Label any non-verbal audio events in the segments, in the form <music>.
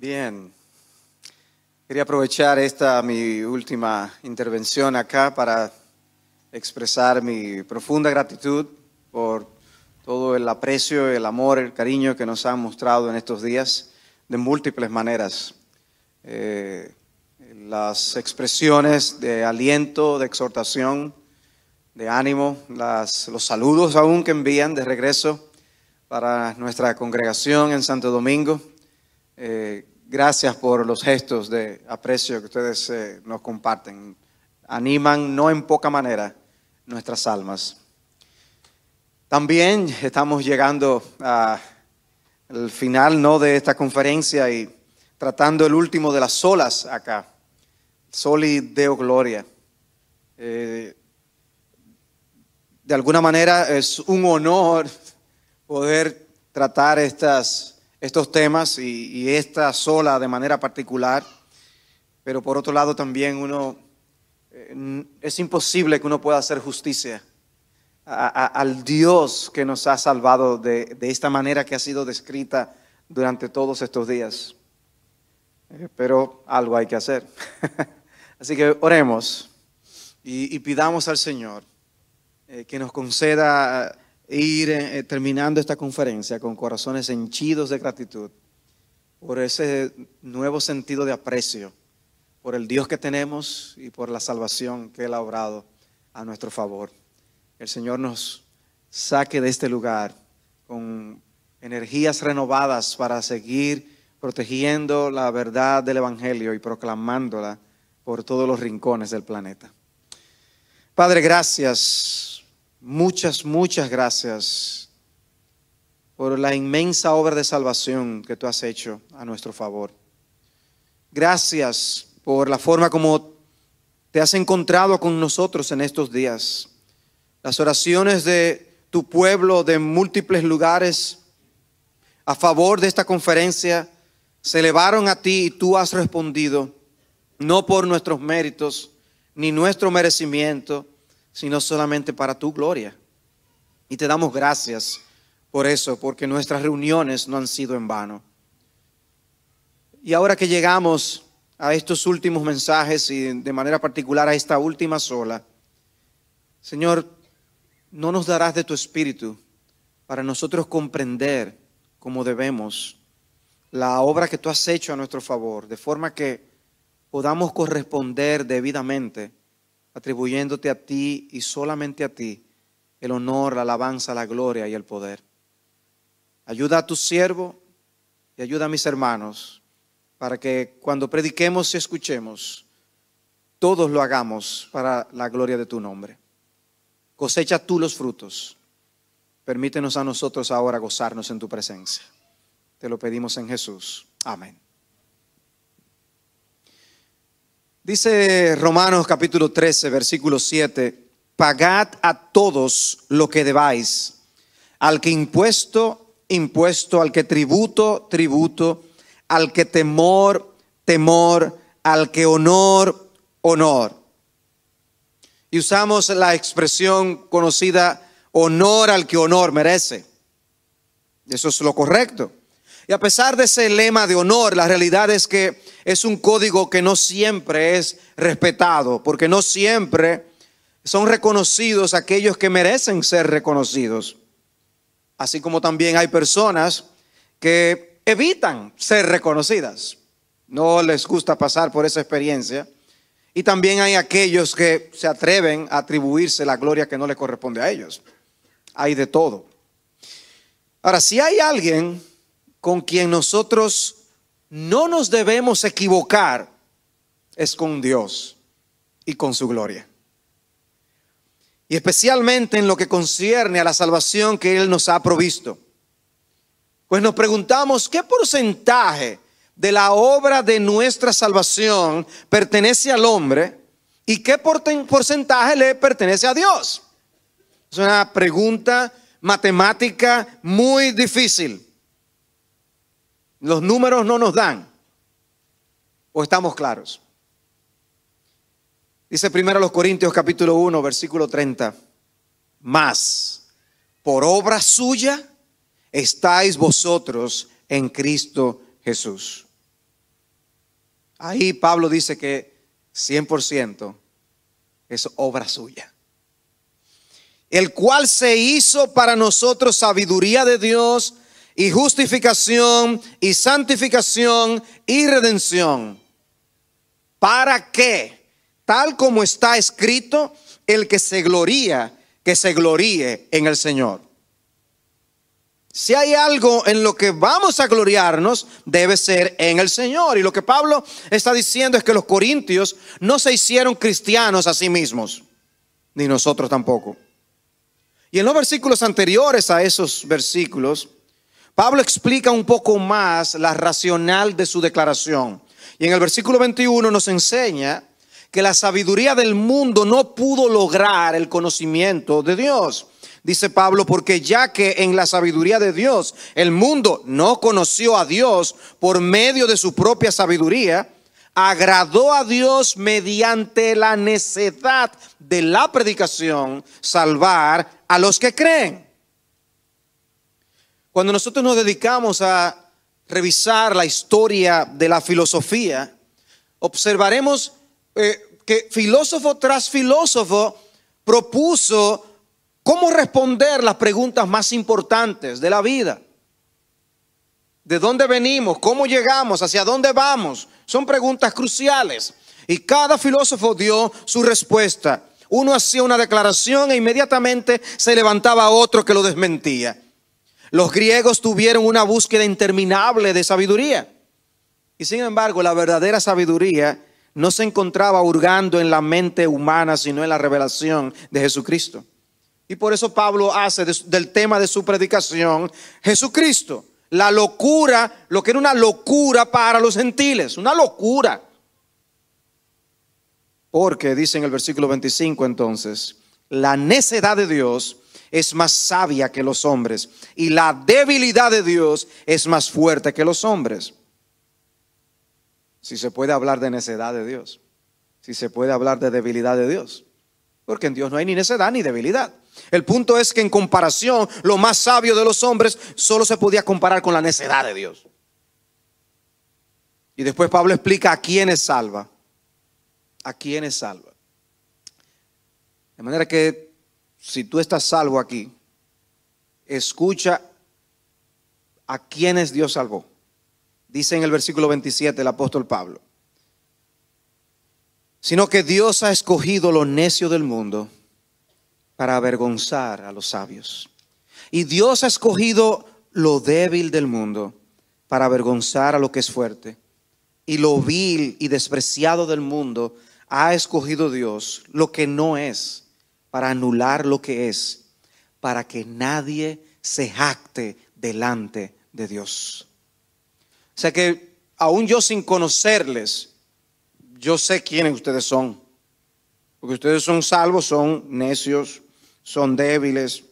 Bien. Quería aprovechar esta mi última intervención acá para expresar mi profunda gratitud por todo el aprecio, el amor, el cariño que nos han mostrado en estos días de múltiples maneras. Eh, las expresiones de aliento, de exhortación, de ánimo, las, los saludos aún que envían de regreso para nuestra congregación en Santo Domingo. Eh, Gracias por los gestos de aprecio que ustedes eh, nos comparten. Animan, no en poca manera, nuestras almas. También estamos llegando al final ¿no? de esta conferencia y tratando el último de las solas acá. Soli Deo Gloria. Eh, de alguna manera es un honor poder tratar estas estos temas y, esta sola de manera particular, pero por otro lado también uno, eh, es imposible que uno pueda hacer justicia al Dios que nos ha salvado de, esta manera que ha sido descrita durante todos estos días. Eh, pero algo hay que hacer. <laughs> Así que oremos y, pidamos al Señor eh, que nos conceda ir eh, eh, terminando esta conferencia con corazones henchidos de gratitud por ese nuevo sentido de aprecio, por el Dios que tenemos y por la salvación que Él ha obrado a nuestro favor. El Señor nos saque de este lugar con energías renovadas para seguir protegiendo la verdad del Evangelio y proclamándola por todos los rincones del planeta. Padre, gracias Muchas, muchas gracias por la inmensa obra de salvación que tú has hecho a nuestro favor. Gracias por la forma como te has encontrado con nosotros en estos días. Las oraciones de tu pueblo de múltiples lugares a favor de esta conferencia se elevaron a ti y tú has respondido, no por nuestros méritos ni nuestro merecimiento, sino solamente para tu gloria. Y te damos gracias por eso, porque nuestras reuniones no han sido en vano. Y ahora que llegamos a estos últimos mensajes y de manera particular a esta última sola, Señor, no nos darás de tu espíritu para nosotros comprender como debemos la obra que tú has hecho a nuestro favor, de forma que podamos corresponder debidamente atribuyéndote a ti y solamente a ti el honor, la alabanza, la gloria y el poder. Ayuda a tu siervo y ayuda a mis hermanos para que cuando prediquemos y escuchemos, todos lo hagamos para la gloria de tu nombre. Cosecha tú los frutos. Permítenos a nosotros ahora gozarnos en tu presencia. Te lo pedimos en Jesús. Amén. Dice Romanos capítulo 13, versículo 7, pagad a todos lo que debáis, al que impuesto, impuesto, al que tributo, tributo, al que temor, temor, al que honor, honor. Y usamos la expresión conocida honor al que honor merece. Eso es lo correcto. Y a pesar de ese lema de honor, la realidad es que es un código que no siempre es respetado, porque no siempre son reconocidos aquellos que merecen ser reconocidos. Así como también hay personas que evitan ser reconocidas. No les gusta pasar por esa experiencia. Y también hay aquellos que se atreven a atribuirse la gloria que no le corresponde a ellos. Hay de todo. Ahora, si hay alguien con quien nosotros no nos debemos equivocar es con Dios y con su gloria. Y especialmente en lo que concierne a la salvación que Él nos ha provisto. Pues nos preguntamos qué porcentaje de la obra de nuestra salvación pertenece al hombre y qué porcentaje le pertenece a Dios. Es una pregunta matemática muy difícil. Los números no nos dan. ¿O estamos claros? Dice primero los Corintios capítulo 1, versículo 30. Más, por obra suya estáis vosotros en Cristo Jesús. Ahí Pablo dice que 100% es obra suya. El cual se hizo para nosotros sabiduría de Dios y justificación y santificación y redención. ¿Para qué? Tal como está escrito, el que se gloría, que se gloríe en el Señor. Si hay algo en lo que vamos a gloriarnos, debe ser en el Señor. Y lo que Pablo está diciendo es que los corintios no se hicieron cristianos a sí mismos, ni nosotros tampoco. Y en los versículos anteriores a esos versículos, Pablo explica un poco más la racional de su declaración. Y en el versículo 21 nos enseña que la sabiduría del mundo no pudo lograr el conocimiento de Dios. Dice Pablo, porque ya que en la sabiduría de Dios el mundo no conoció a Dios por medio de su propia sabiduría, agradó a Dios mediante la necesidad de la predicación salvar a los que creen. Cuando nosotros nos dedicamos a revisar la historia de la filosofía, observaremos eh, que filósofo tras filósofo propuso cómo responder las preguntas más importantes de la vida. ¿De dónde venimos? ¿Cómo llegamos? ¿Hacia dónde vamos? Son preguntas cruciales. Y cada filósofo dio su respuesta. Uno hacía una declaración e inmediatamente se levantaba otro que lo desmentía. Los griegos tuvieron una búsqueda interminable de sabiduría. Y sin embargo, la verdadera sabiduría no se encontraba hurgando en la mente humana, sino en la revelación de Jesucristo. Y por eso Pablo hace del tema de su predicación Jesucristo, la locura, lo que era una locura para los gentiles, una locura. Porque dice en el versículo 25 entonces, la necedad de Dios es más sabia que los hombres y la debilidad de Dios es más fuerte que los hombres. Si se puede hablar de necedad de Dios, si se puede hablar de debilidad de Dios, porque en Dios no hay ni necedad ni debilidad. El punto es que en comparación, lo más sabio de los hombres solo se podía comparar con la necedad de Dios. Y después Pablo explica a es salva. A es salva. De manera que si tú estás salvo aquí, escucha a quienes Dios salvó. Dice en el versículo 27 el apóstol Pablo, sino que Dios ha escogido lo necio del mundo para avergonzar a los sabios. Y Dios ha escogido lo débil del mundo para avergonzar a lo que es fuerte. Y lo vil y despreciado del mundo ha escogido Dios, lo que no es para anular lo que es, para que nadie se jacte delante de Dios. O sea que aún yo sin conocerles, yo sé quiénes ustedes son. Porque ustedes son salvos, son necios, son débiles,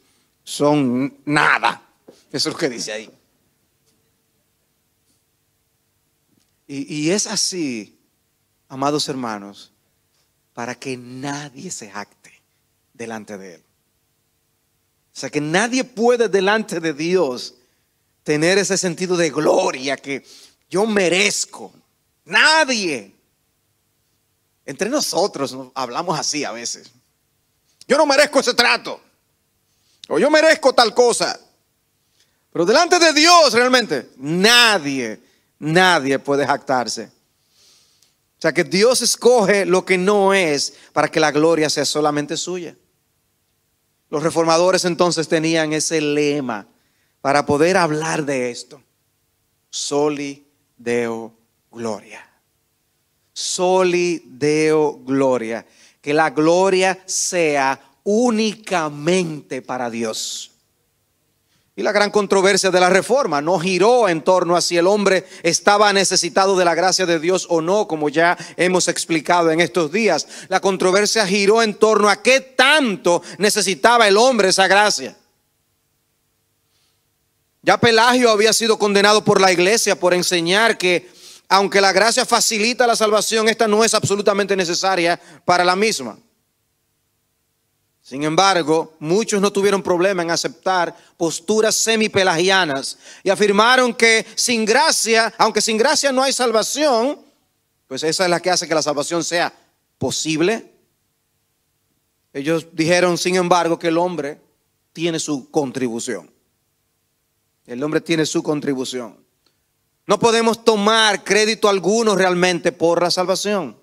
son nada. Eso es lo que dice ahí. Y, es así, amados hermanos, para que nadie se jacte delante de Él. O sea que nadie puede delante de Dios tener ese sentido de gloria que yo merezco. Nadie. Entre nosotros hablamos así a veces. Yo no merezco ese trato. O yo merezco tal cosa. Pero delante de Dios realmente nadie, nadie puede jactarse. O sea que Dios escoge lo que no es para que la gloria sea solamente suya. Los reformadores entonces tenían ese lema para poder hablar de esto. Soli Deo Gloria. Soli Deo Gloria. Que la gloria sea únicamente para Dios. Y la gran controversia de la reforma no giró en torno a si el hombre estaba necesitado de la gracia de Dios o no, como ya hemos explicado en estos días. La controversia giró en torno a qué tanto necesitaba el hombre esa gracia. Ya Pelagio había sido condenado por la iglesia por enseñar que aunque la gracia facilita la salvación, esta no es absolutamente necesaria para la misma. Sin embargo, muchos no tuvieron problema en aceptar posturas semipelagianas y afirmaron que sin gracia, aunque sin gracia no hay salvación, pues esa es la que hace que la salvación sea posible. Ellos dijeron, sin embargo, que el hombre tiene su contribución. El hombre tiene su contribución. No podemos tomar crédito alguno realmente por la salvación.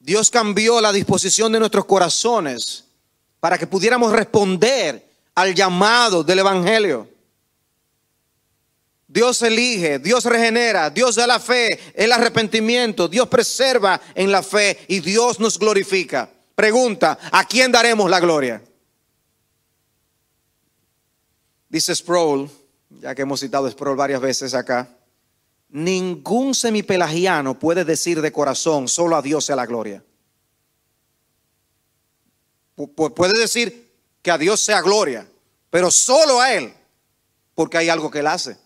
Dios cambió la disposición de nuestros corazones para que pudiéramos responder al llamado del Evangelio. Dios elige, Dios regenera, Dios da la fe, el arrepentimiento, Dios preserva en la fe y Dios nos glorifica. Pregunta, ¿a quién daremos la gloria? Dice Sproul, ya que hemos citado a Sproul varias veces acá, Ningún semipelagiano puede decir de corazón, solo a Dios sea la gloria. puede decir que a Dios sea gloria, pero solo a Él, porque hay algo que Él hace.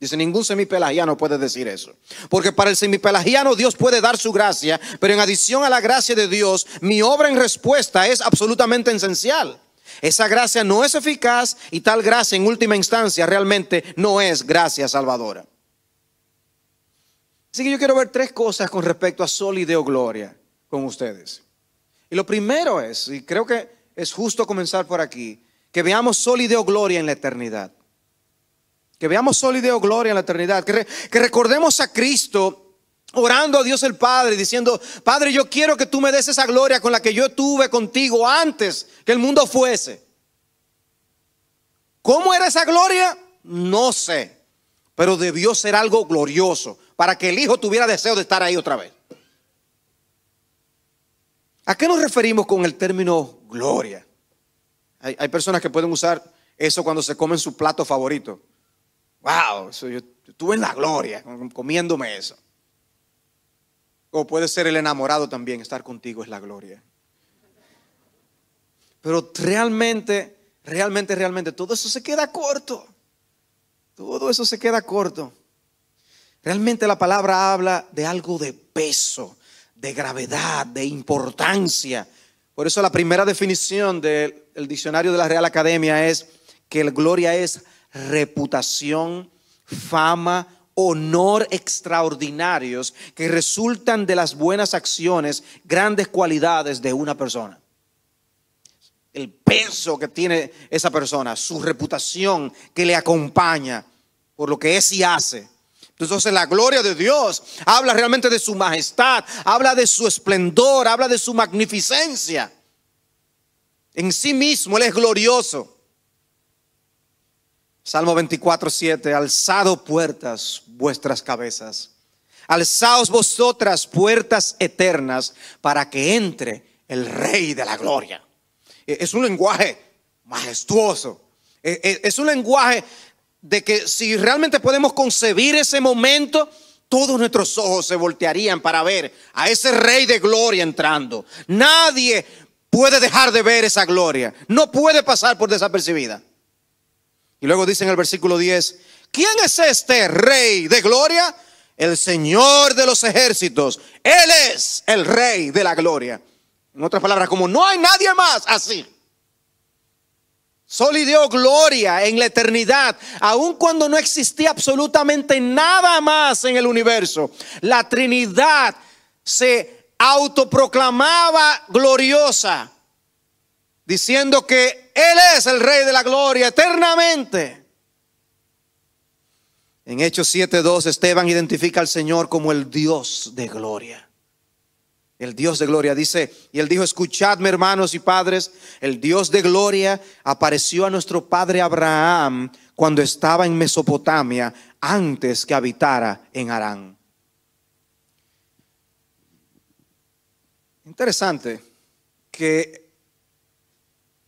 Dice, ningún semipelagiano puede decir eso. Porque para el semipelagiano Dios puede dar su gracia, pero en adición a la gracia de Dios, mi obra en respuesta es absolutamente esencial. Esa gracia no es eficaz y tal gracia en última instancia realmente no es gracia salvadora. Así que yo quiero ver tres cosas con respecto a Sol y Deo Gloria con ustedes. Y lo primero es, y creo que es justo comenzar por aquí, que veamos Sol y Deo Gloria en la eternidad. Que veamos Sol y Deo Gloria en la eternidad. Que, que recordemos a Cristo orando a Dios el Padre, diciendo, Padre, yo quiero que tú me des esa gloria con la que yo tuve contigo antes que el mundo fuese. ¿Cómo era esa gloria? No sé, pero debió ser algo glorioso para que el hijo tuviera deseo de estar ahí otra vez. ¿A qué nos referimos con el término gloria? Hay, personas que pueden usar eso cuando se comen su plato favorito. ¡Wow! estuve en la gloria comiéndome eso. O puede ser el enamorado también, estar contigo es la gloria. Pero realmente, realmente, realmente, todo eso se queda corto. Todo eso se queda corto. Realmente la palabra habla de algo de peso, de gravedad, de importancia. Por eso la primera definición del diccionario de la Real Academia es que el gloria es reputación, fama, honor extraordinarios que resultan de las buenas acciones, grandes cualidades de una persona. El peso que tiene esa persona, su reputación que le acompaña por lo que es y hace. Entonces la gloria de Dios habla realmente de su majestad, habla de su esplendor, habla de su magnificencia. En sí mismo Él es glorioso. Salmo 24, 7, alzado puertas vuestras cabezas, alzaos vosotras puertas eternas para que entre el Rey de la Gloria. E, es un lenguaje majestuoso, e, e, es un lenguaje de que si realmente podemos concebir ese momento, todos nuestros ojos se voltearían para ver a ese rey de gloria entrando. Nadie puede dejar de ver esa gloria. No puede pasar por desapercibida. Y luego dice en el versículo 10, ¿quién es este rey de gloria? El Señor de los ejércitos. Él es el rey de la gloria. En otras palabras, como no hay nadie más así. Sol dio gloria en la eternidad, aun cuando no existía absolutamente nada más en el universo. La Trinidad se autoproclamaba gloriosa, diciendo que Él es el Rey de la Gloria eternamente. En Hechos 7.2, Esteban identifica al Señor como el Dios de gloria. El Dios de gloria dice, y él dijo, escuchadme hermanos y padres, el Dios de gloria apareció a nuestro padre Abraham cuando estaba en Mesopotamia, antes que habitara en Harán. Interesante que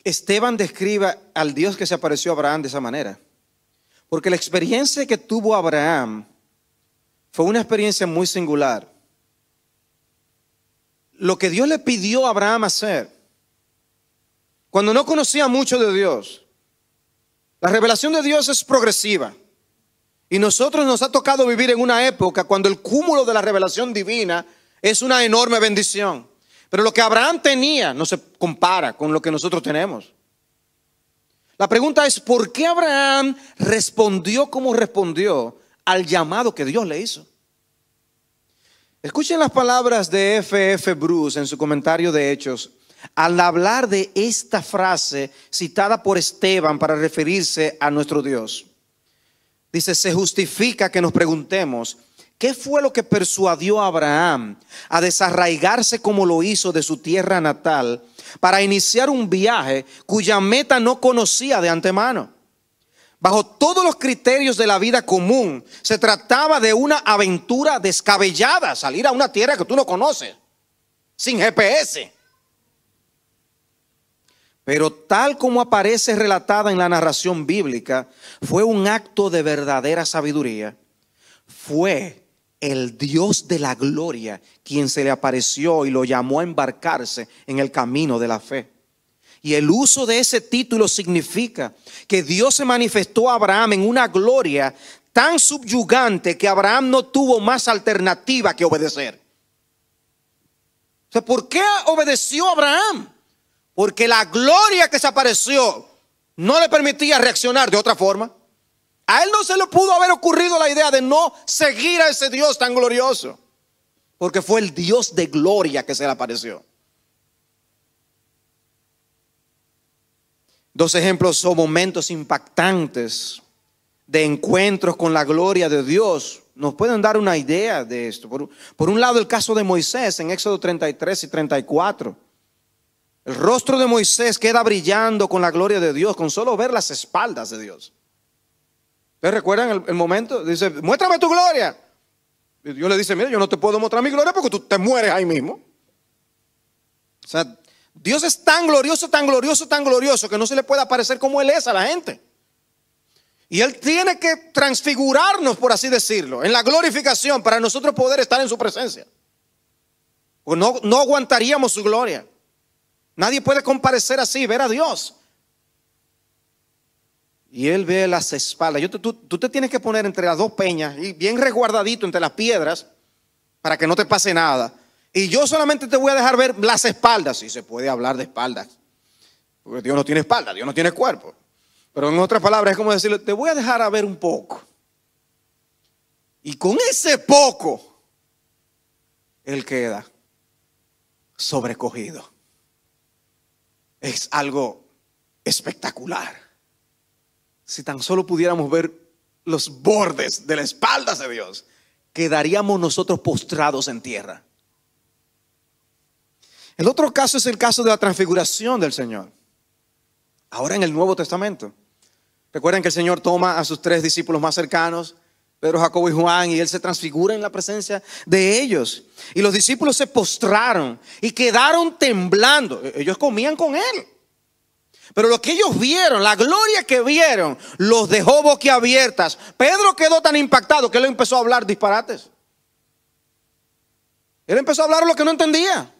Esteban describa al Dios que se apareció a Abraham de esa manera, porque la experiencia que tuvo Abraham fue una experiencia muy singular lo que Dios le pidió a Abraham hacer, cuando no conocía mucho de Dios, la revelación de Dios es progresiva. Y nosotros nos ha tocado vivir en una época cuando el cúmulo de la revelación divina es una enorme bendición. Pero lo que Abraham tenía no se compara con lo que nosotros tenemos. La pregunta es, ¿por qué Abraham respondió como respondió al llamado que Dios le hizo? Escuchen las palabras de F.F. F. Bruce en su comentario de Hechos. Al hablar de esta frase citada por Esteban para referirse a nuestro Dios, dice, se justifica que nos preguntemos, ¿qué fue lo que persuadió a Abraham a desarraigarse como lo hizo de su tierra natal para iniciar un viaje cuya meta no conocía de antemano? Bajo todos los criterios de la vida común, se trataba de una aventura descabellada, salir a una tierra que tú no conoces, sin GPS. Pero tal como aparece relatada en la narración bíblica, fue un acto de verdadera sabiduría. Fue el Dios de la gloria quien se le apareció y lo llamó a embarcarse en el camino de la fe. Y el uso de ese título significa que Dios se manifestó a Abraham en una gloria tan subyugante que Abraham no tuvo más alternativa que obedecer. ¿por qué obedeció Abraham? Porque la gloria que se apareció no le permitía reaccionar de otra forma. A él no se le pudo haber ocurrido la idea de no seguir a ese Dios tan glorioso. Porque fue el Dios de gloria que se le apareció. Dos ejemplos son momentos impactantes de encuentros con la gloria de Dios nos pueden dar una idea de esto. Por, un lado, el caso de Moisés en Éxodo 33 y 34. El rostro de Moisés queda brillando con la gloria de Dios, con solo ver las espaldas de Dios. ¿Ustedes recuerdan el, el momento? Dice, muéstrame tu gloria. Y Dios le dice, mira, yo no te puedo mostrar mi gloria porque tú te mueres ahí mismo. O sea, Dios es tan glorioso, tan glorioso, tan glorioso que no se le puede aparecer como Él es a la gente. Y Él tiene que transfigurarnos, por así decirlo, en la glorificación para nosotros poder estar en su presencia. O no, no aguantaríamos su gloria. Nadie puede comparecer así, ver a Dios. Y Él ve las espaldas. tú, tú te tienes que poner entre las dos peñas y bien resguardadito entre las piedras para que no te pase nada. Y yo solamente te voy a dejar ver las espaldas, si se puede hablar de espaldas. Porque Dios no tiene espalda, Dios no tiene cuerpo. Pero en otras palabras es como decirle, te voy a dejar a ver un poco. Y con ese poco, Él queda sobrecogido. Es algo espectacular. Si tan solo pudiéramos ver los bordes de la espalda de Dios, quedaríamos nosotros postrados en tierra. El otro caso es el caso de la transfiguración del Señor. Ahora en el Nuevo Testamento. Recuerden que el Señor toma a sus tres discípulos más cercanos, Pedro, Jacobo y Juan, y Él se transfigura en la presencia de ellos. Y los discípulos se postraron y quedaron temblando. E-, ellos comían con Él. Pero lo que ellos vieron, la gloria que vieron, los dejó boquiabiertas. Pedro quedó tan impactado que él empezó a hablar disparates. Él empezó a hablar lo que no entendía.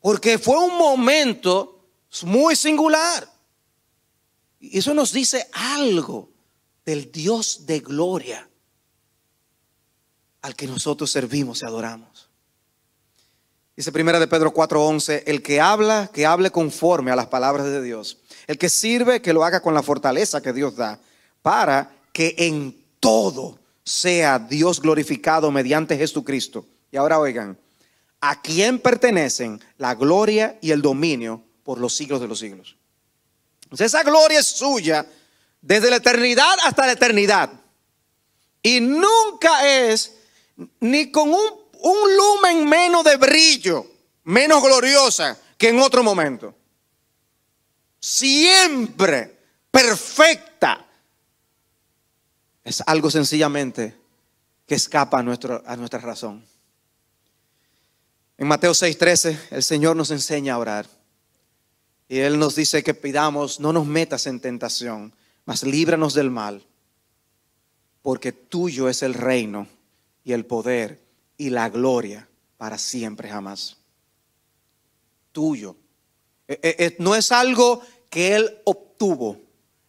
Porque fue un momento muy singular. Y eso nos dice algo del Dios de gloria al que nosotros servimos y adoramos. Dice primera de Pedro 4:11, el que habla, que hable conforme a las palabras de Dios. El que sirve, que lo haga con la fortaleza que Dios da, para que en todo sea Dios glorificado mediante Jesucristo. Y ahora oigan, a quien pertenecen la gloria y el dominio por los siglos de los siglos. Entonces pues esa gloria es suya desde la eternidad hasta la eternidad. Y nunca es ni con un, lumen menos de brillo, menos gloriosa que en otro momento. Siempre perfecta. Es algo sencillamente que escapa a nuestra razón. En Mateo 6:13 el Señor nos enseña a orar. Y Él nos dice que pidamos, no nos metas en tentación, mas líbranos del mal, porque tuyo es el reino y el poder y la gloria para siempre jamás. Tuyo. E, e, e, no es algo que Él obtuvo,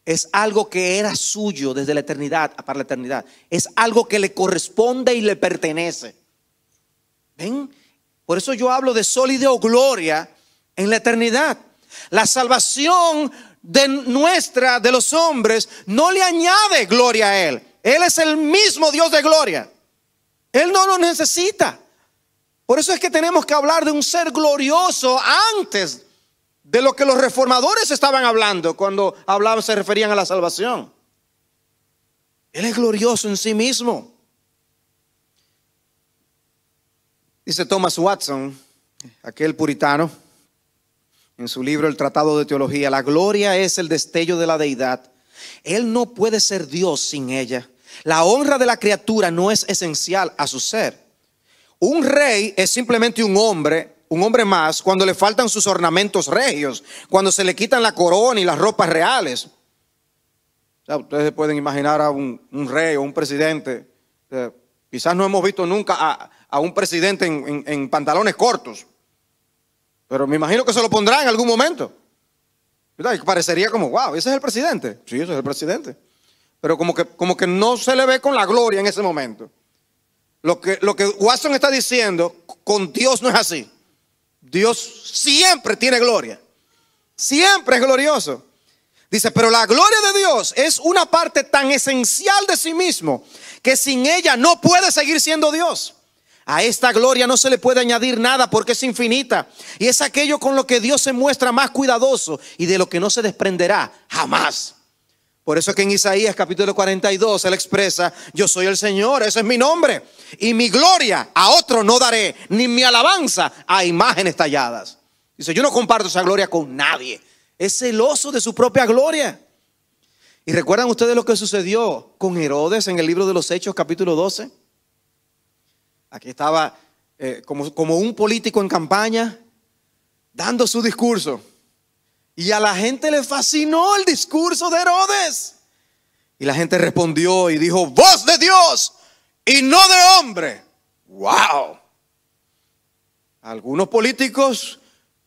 es algo que era suyo desde la eternidad para la eternidad. Es algo que le corresponde y le pertenece. ¿Ven? Por eso yo hablo de sol gloria en la eternidad. La salvación de nuestra, de los hombres, no le añade gloria a Él. Él es el mismo Dios de gloria. Él no lo necesita. Por eso es que tenemos que hablar de un ser glorioso antes de lo que los reformadores estaban hablando cuando hablaban, se referían a la salvación. Él es glorioso en sí mismo. Dice Thomas Watson, aquel puritano, en su libro El Tratado de Teología, la gloria es el destello de la deidad. Él no puede ser Dios sin ella. La honra de la criatura no es esencial a su ser. Un rey es simplemente un hombre, un hombre más, cuando le faltan sus ornamentos regios, cuando se le quitan la corona y las ropas reales. Ya, ustedes pueden imaginar a un, rey o un presidente. quizás no hemos visto nunca a, a un presidente en, pantalones cortos. Pero me imagino que se lo pondrá en algún momento. Y parecería como, wow, ese es el presidente. Sí, ese es el presidente. Pero como que, como que no se le ve con la gloria en ese momento. Lo que, lo que Watson está diciendo con Dios no es así. Dios siempre tiene gloria. Siempre es glorioso. Dice, pero la gloria de Dios es una parte tan esencial de sí mismo que sin ella no puede seguir siendo Dios. A esta gloria no se le puede añadir nada porque es infinita. Y es aquello con lo que Dios se muestra más cuidadoso y de lo que no se desprenderá jamás. Por eso que en Isaías capítulo 42 él expresa, yo soy el Señor, ese es mi nombre. Y mi gloria a otro no daré, ni mi alabanza a imágenes talladas. Dice, yo no comparto esa gloria con nadie. Es celoso de su propia gloria. ¿Y recuerdan ustedes lo que sucedió con Herodes en el libro de los Hechos capítulo 12? Aquí estaba eh, como, como un político en campaña dando su discurso. Y a la gente le fascinó el discurso de Herodes. Y la gente respondió y dijo, voz de Dios y no de hombre. ¡Wow! Algunos políticos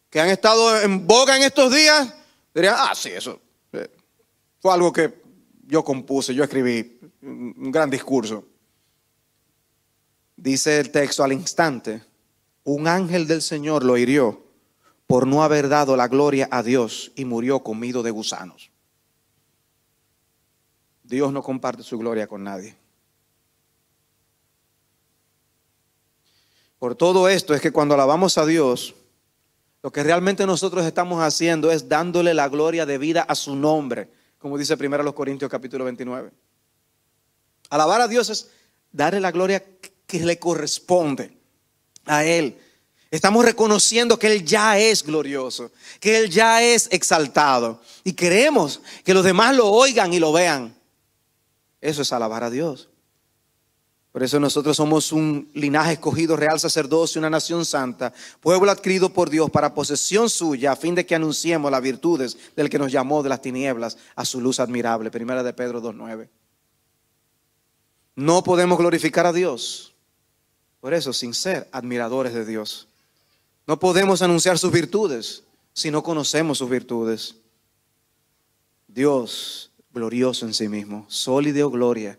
que han estado en boga en estos días dirían, ah, sí, eso eh, fue algo que yo compuse, yo escribí un gran discurso. Dice el texto, al instante, un ángel del Señor lo hirió por no haber dado la gloria a Dios y murió comido de gusanos. Dios no comparte su gloria con nadie. Por todo esto es que cuando alabamos a Dios, lo que realmente nosotros estamos haciendo es dándole la gloria debida a su nombre, como dice 1 los Corintios capítulo 29. Alabar a Dios es darle la gloria que le corresponde a Él. Estamos reconociendo que Él ya es glorioso, que Él ya es exaltado y queremos que los demás lo oigan y lo vean. Eso es alabar a Dios. Por eso nosotros somos un linaje escogido, real sacerdocio, una nación santa, pueblo adquirido por Dios para posesión suya, a fin de que anunciemos las virtudes del que nos llamó de las tinieblas a su luz admirable. Primera de Pedro 2.9. No podemos glorificar a Dios por eso, sin ser admiradores de Dios. No podemos anunciar sus virtudes si no conocemos sus virtudes. Dios, glorioso en sí mismo, dio gloria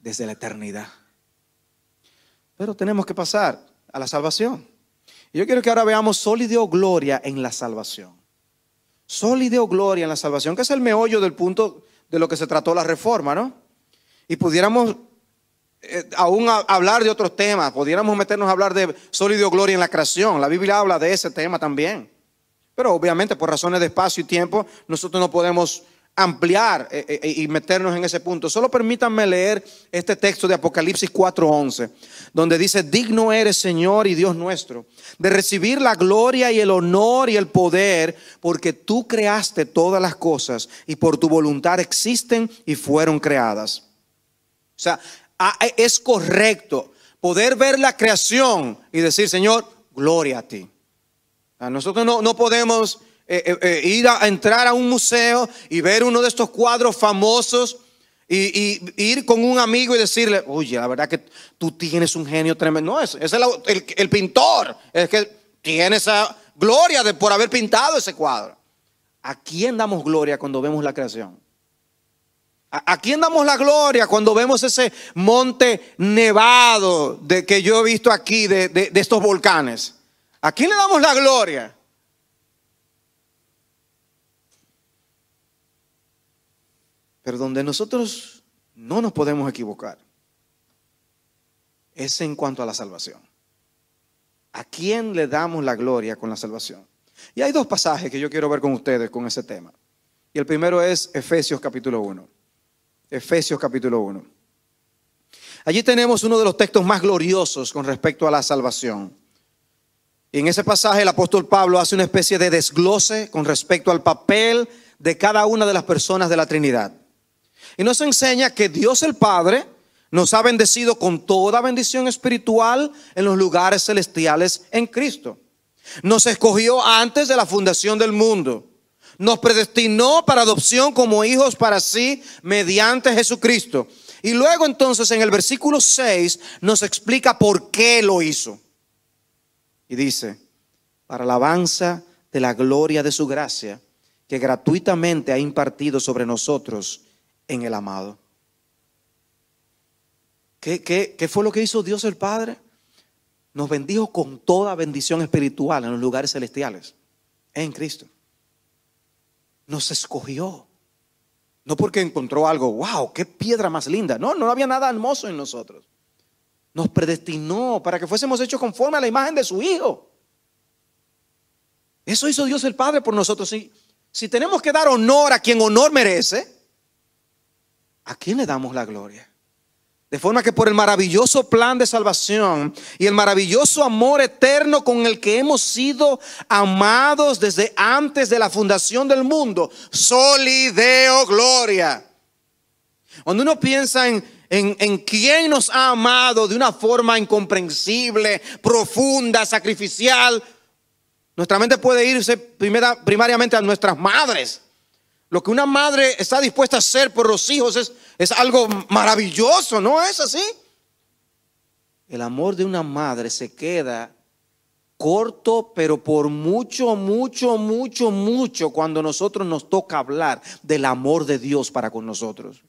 desde la eternidad. Pero tenemos que pasar a la salvación. Y yo quiero que ahora veamos sólido gloria en la salvación. dio gloria en la salvación, que es el meollo del punto de lo que se trató la reforma, ¿no? Y pudiéramos eh, aún hablar de otros temas. Pudiéramos meternos a hablar de sólido gloria en la creación. La Biblia habla de ese tema también. Pero obviamente por razones de espacio y tiempo nosotros no podemos ampliar eh, eh, y meternos en ese punto. Solo permítanme leer este texto de Apocalipsis 4:11, donde dice, digno eres Señor y Dios nuestro, de recibir la gloria y el honor y el poder, porque tú creaste todas las cosas y por tu voluntad existen y fueron creadas. O sea, Ah, eh, es correcto poder ver la creación y decir, Señor, gloria a ti. A ah, nosotros no, podemos eh, eh, ir a entrar a un museo y ver uno de estos cuadros famosos y, ir con un amigo y decirle, oye, la verdad que tú tienes un genio tremendo. No, es el, el, pintor, es que tiene esa gloria de, por haber pintado ese cuadro. ¿A quién damos gloria cuando vemos la creación? ¿A, quién damos la gloria cuando vemos ese monte nevado de, que yo he visto aquí de, de estos volcanes? ¿A quién le damos la gloria? Pero donde nosotros no nos podemos equivocar es en cuanto a la salvación. ¿A quién le damos la gloria con la salvación? Y hay dos pasajes que yo quiero ver con ustedes con ese tema. Y el primero es Efesios capítulo 1. Efesios capítulo 1. Allí tenemos uno de los textos más gloriosos con respecto a la salvación. Y en ese pasaje el apóstol Pablo hace una especie de desglose con respecto al papel de cada una de las personas de la Trinidad. Y nos enseña que Dios el Padre nos ha bendecido con toda bendición espiritual en los lugares celestiales en Cristo. Nos escogió antes de la fundación del mundo nos predestinó para adopción como hijos para sí mediante Jesucristo. Y luego entonces en el versículo 6 nos explica por qué lo hizo. Y dice, para alabanza de la gloria de su gracia, que gratuitamente ha impartido sobre nosotros en el amado. ¿Qué, qué fue lo que hizo Dios el Padre? Nos bendijo con toda bendición espiritual en los lugares celestiales, en Cristo nos escogió. No porque encontró algo, wow, qué piedra más linda. No, no había nada hermoso en nosotros. Nos predestinó para que fuésemos hechos conforme a la imagen de su Hijo. Eso hizo Dios el Padre por nosotros. Si, si tenemos que dar honor a quien honor merece, ¿a quién le damos la gloria? De forma que por el maravilloso plan de salvación y el maravilloso amor eterno con el que hemos sido amados desde antes de la fundación del mundo, solideo gloria. Cuando uno piensa en, en, quién nos ha amado de una forma incomprensible, profunda, sacrificial, nuestra mente puede irse primariamente a nuestras madres. Lo que una madre está dispuesta a hacer por los hijos es es algo maravilloso, ¿no es así? El amor de una madre se queda corto, pero por mucho, mucho, mucho, mucho cuando nosotros nos toca hablar del amor de Dios para con nosotros.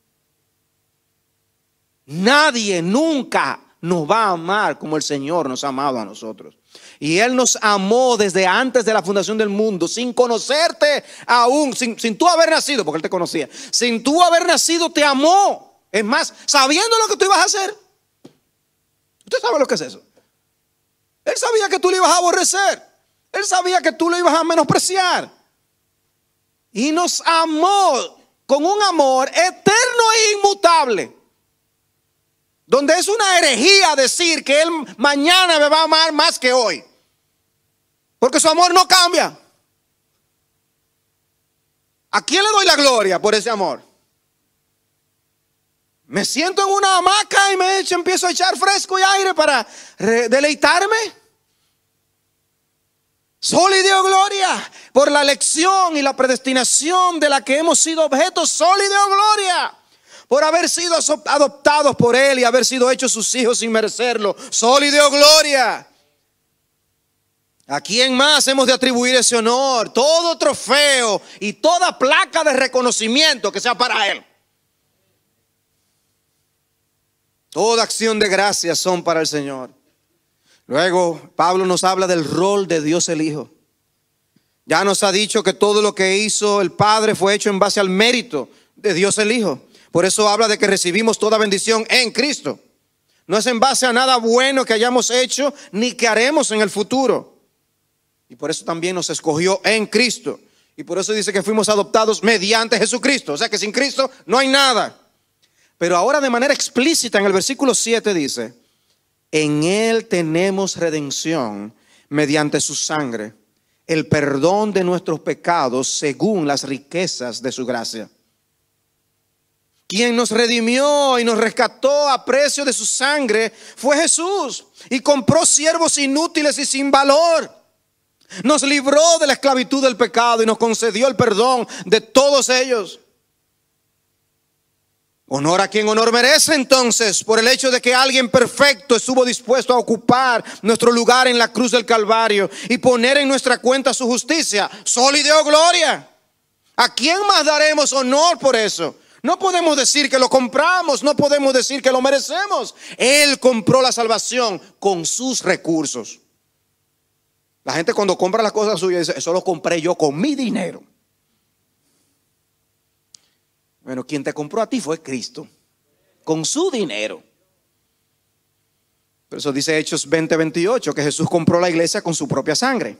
Nadie nunca nos va a amar como el Señor nos ha amado a nosotros. Y Él nos amó desde antes de la fundación del mundo, sin conocerte aún, sin, tú haber nacido, porque Él te conocía, sin tú haber nacido, te amó. Es más, sabiendo lo que tú ibas a hacer. Usted sabe lo que es eso. Él sabía que tú le ibas a aborrecer. Él sabía que tú le ibas a menospreciar. Y nos amó con un amor eterno e inmutable. Donde es una herejía decir que Él mañana me va a amar más que hoy. Porque su amor no cambia. ¿A quién le doy la gloria por ese amor? Me siento en una hamaca y me echo, empiezo a echar fresco y aire para deleitarme. Sol y Dios gloria por la elección y la predestinación de la que hemos sido objeto. Sol y Dios gloria por haber sido adoptados por Él y haber sido hechos sus hijos sin merecerlo. Sol y Dios gloria. ¿A quién más hemos de atribuir ese honor? Todo trofeo y toda placa de reconocimiento que sea para Él. Toda acción de gracias son para el Señor. Luego, Pablo nos habla del rol de Dios el Hijo. Ya nos ha dicho que todo lo que hizo el Padre fue hecho en base al mérito de Dios el Hijo. Por eso habla de que recibimos toda bendición en Cristo. No es en base a nada bueno que hayamos hecho ni que haremos en el futuro. Y por eso también nos escogió en Cristo. Y por eso dice que fuimos adoptados mediante Jesucristo. O sea que sin Cristo no hay nada. Pero ahora de manera explícita en el versículo 7 dice, en Él tenemos redención mediante su sangre, el perdón de nuestros pecados según las riquezas de su gracia. Quien nos redimió y nos rescató a precio de su sangre fue Jesús y compró siervos inútiles y sin valor. Nos libró de la esclavitud del pecado y nos concedió el perdón de todos ellos. Honor a quien honor merece entonces por el hecho de que alguien perfecto estuvo dispuesto a ocupar nuestro lugar en la cruz del Calvario y poner en nuestra cuenta su justicia. Sol y gloria. ¿A quién más daremos honor por eso? No podemos decir que lo compramos, no podemos decir que lo merecemos. Él compró la salvación con sus recursos. La gente cuando compra las cosas suyas dice, eso lo compré yo con mi dinero. Bueno, quien te compró a ti fue Cristo, con su dinero. Por eso dice Hechos 20, 28, que Jesús compró la iglesia con su propia sangre.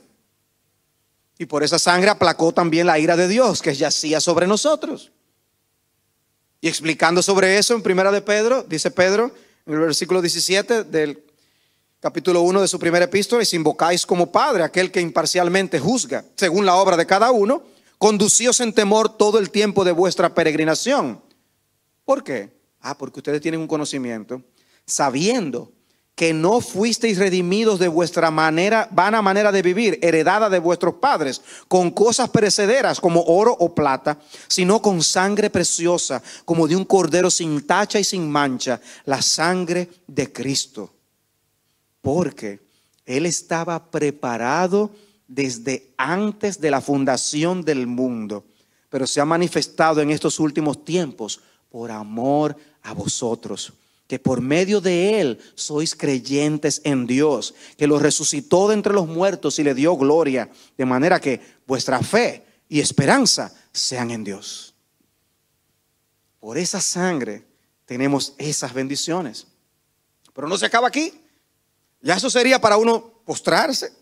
Y por esa sangre aplacó también la ira de Dios que yacía sobre nosotros. Y explicando sobre eso en Primera de Pedro, dice Pedro, en el versículo 17 del capítulo 1 de su primera epístola, y invocáis como Padre aquel que imparcialmente juzga, según la obra de cada uno, conducíos en temor todo el tiempo de vuestra peregrinación. ¿Por qué? Ah, porque ustedes tienen un conocimiento, sabiendo que no fuisteis redimidos de vuestra manera, vana manera de vivir, heredada de vuestros padres, con cosas perecederas como oro o plata, sino con sangre preciosa, como de un cordero sin tacha y sin mancha, la sangre de Cristo. Porque Él estaba preparado desde antes de la fundación del mundo, pero se ha manifestado en estos últimos tiempos por amor a vosotros que por medio de él sois creyentes en Dios, que lo resucitó de entre los muertos y le dio gloria, de manera que vuestra fe y esperanza sean en Dios. Por esa sangre tenemos esas bendiciones. Pero no se acaba aquí. Ya eso sería para uno postrarse,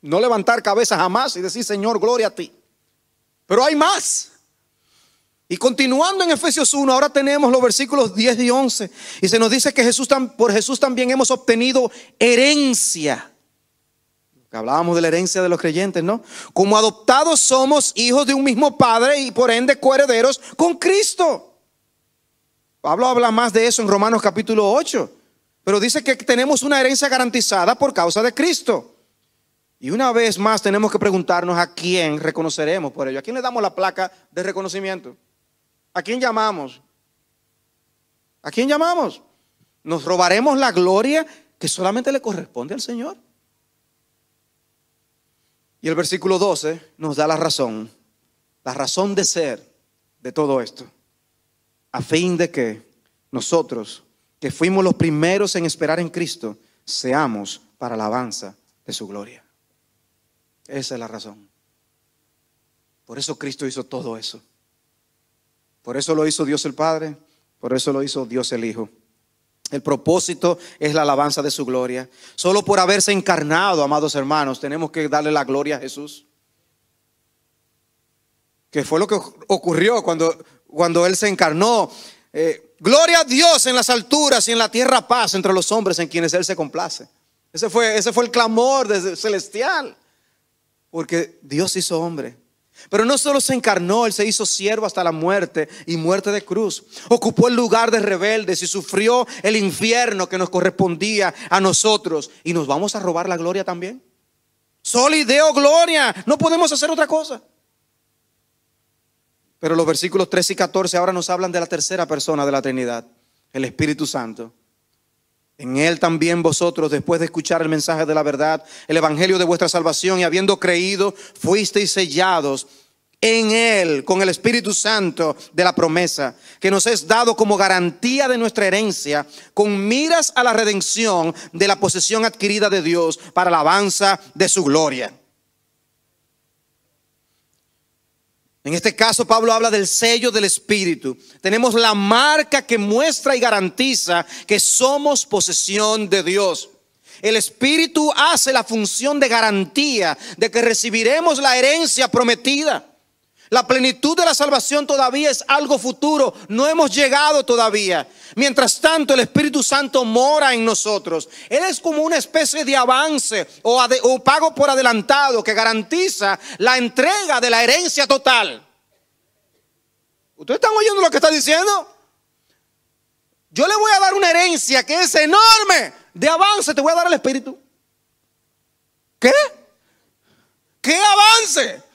no levantar cabeza jamás y decir, Señor, gloria a ti. Pero hay más. Y continuando en Efesios 1, ahora tenemos los versículos 10 y 11. Y se nos dice que Jesús, por Jesús también hemos obtenido herencia. Hablábamos de la herencia de los creyentes, ¿no? Como adoptados somos hijos de un mismo Padre y por ende coherederos con Cristo. Pablo habla más de eso en Romanos capítulo 8. Pero dice que tenemos una herencia garantizada por causa de Cristo. Y una vez más tenemos que preguntarnos a quién reconoceremos por ello. ¿A quién le damos la placa de reconocimiento? ¿A quién llamamos? ¿A quién llamamos? ¿Nos robaremos la gloria que solamente le corresponde al Señor? Y el versículo 12 nos da la razón, la razón de ser de todo esto, a fin de que nosotros, que fuimos los primeros en esperar en Cristo, seamos para la alabanza de su gloria. Esa es la razón. Por eso Cristo hizo todo eso. Por eso lo hizo Dios el Padre, por eso lo hizo Dios el Hijo. El propósito es la alabanza de su gloria. Solo por haberse encarnado, amados hermanos, tenemos que darle la gloria a Jesús. Que fue lo que ocurrió cuando, cuando Él se encarnó. Eh, gloria a Dios en las alturas y en la tierra paz entre los hombres en quienes Él se complace. Ese fue, ese fue el clamor celestial. Porque Dios hizo hombre pero no solo se encarnó, Él se hizo siervo hasta la muerte y muerte de cruz. Ocupó el lugar de rebeldes y sufrió el infierno que nos correspondía a nosotros. ¿Y nos vamos a robar la gloria también? Solideo gloria. No podemos hacer otra cosa. Pero los versículos 13 y 14 ahora nos hablan de la tercera persona de la Trinidad, el Espíritu Santo. En él también vosotros, después de escuchar el mensaje de la verdad, el evangelio de vuestra salvación, y habiendo creído, fuisteis sellados en él con el Espíritu Santo de la promesa, que nos es dado como garantía de nuestra herencia, con miras a la redención de la posesión adquirida de Dios para la alabanza de su gloria. En este caso, Pablo habla del sello del Espíritu. Tenemos la marca que muestra y garantiza que somos posesión de Dios. El Espíritu hace la función de garantía de que recibiremos la herencia prometida. La plenitud de la salvación todavía es algo futuro, no hemos llegado todavía. Mientras tanto, el Espíritu Santo mora en nosotros. Él es como una especie de avance o, pago por adelantado que garantiza la entrega de la herencia total. ¿Ustedes están oyendo lo que está diciendo? Yo le voy a dar una herencia que es enorme de avance, te voy a dar al Espíritu. ¿Qué? ¿Qué avance?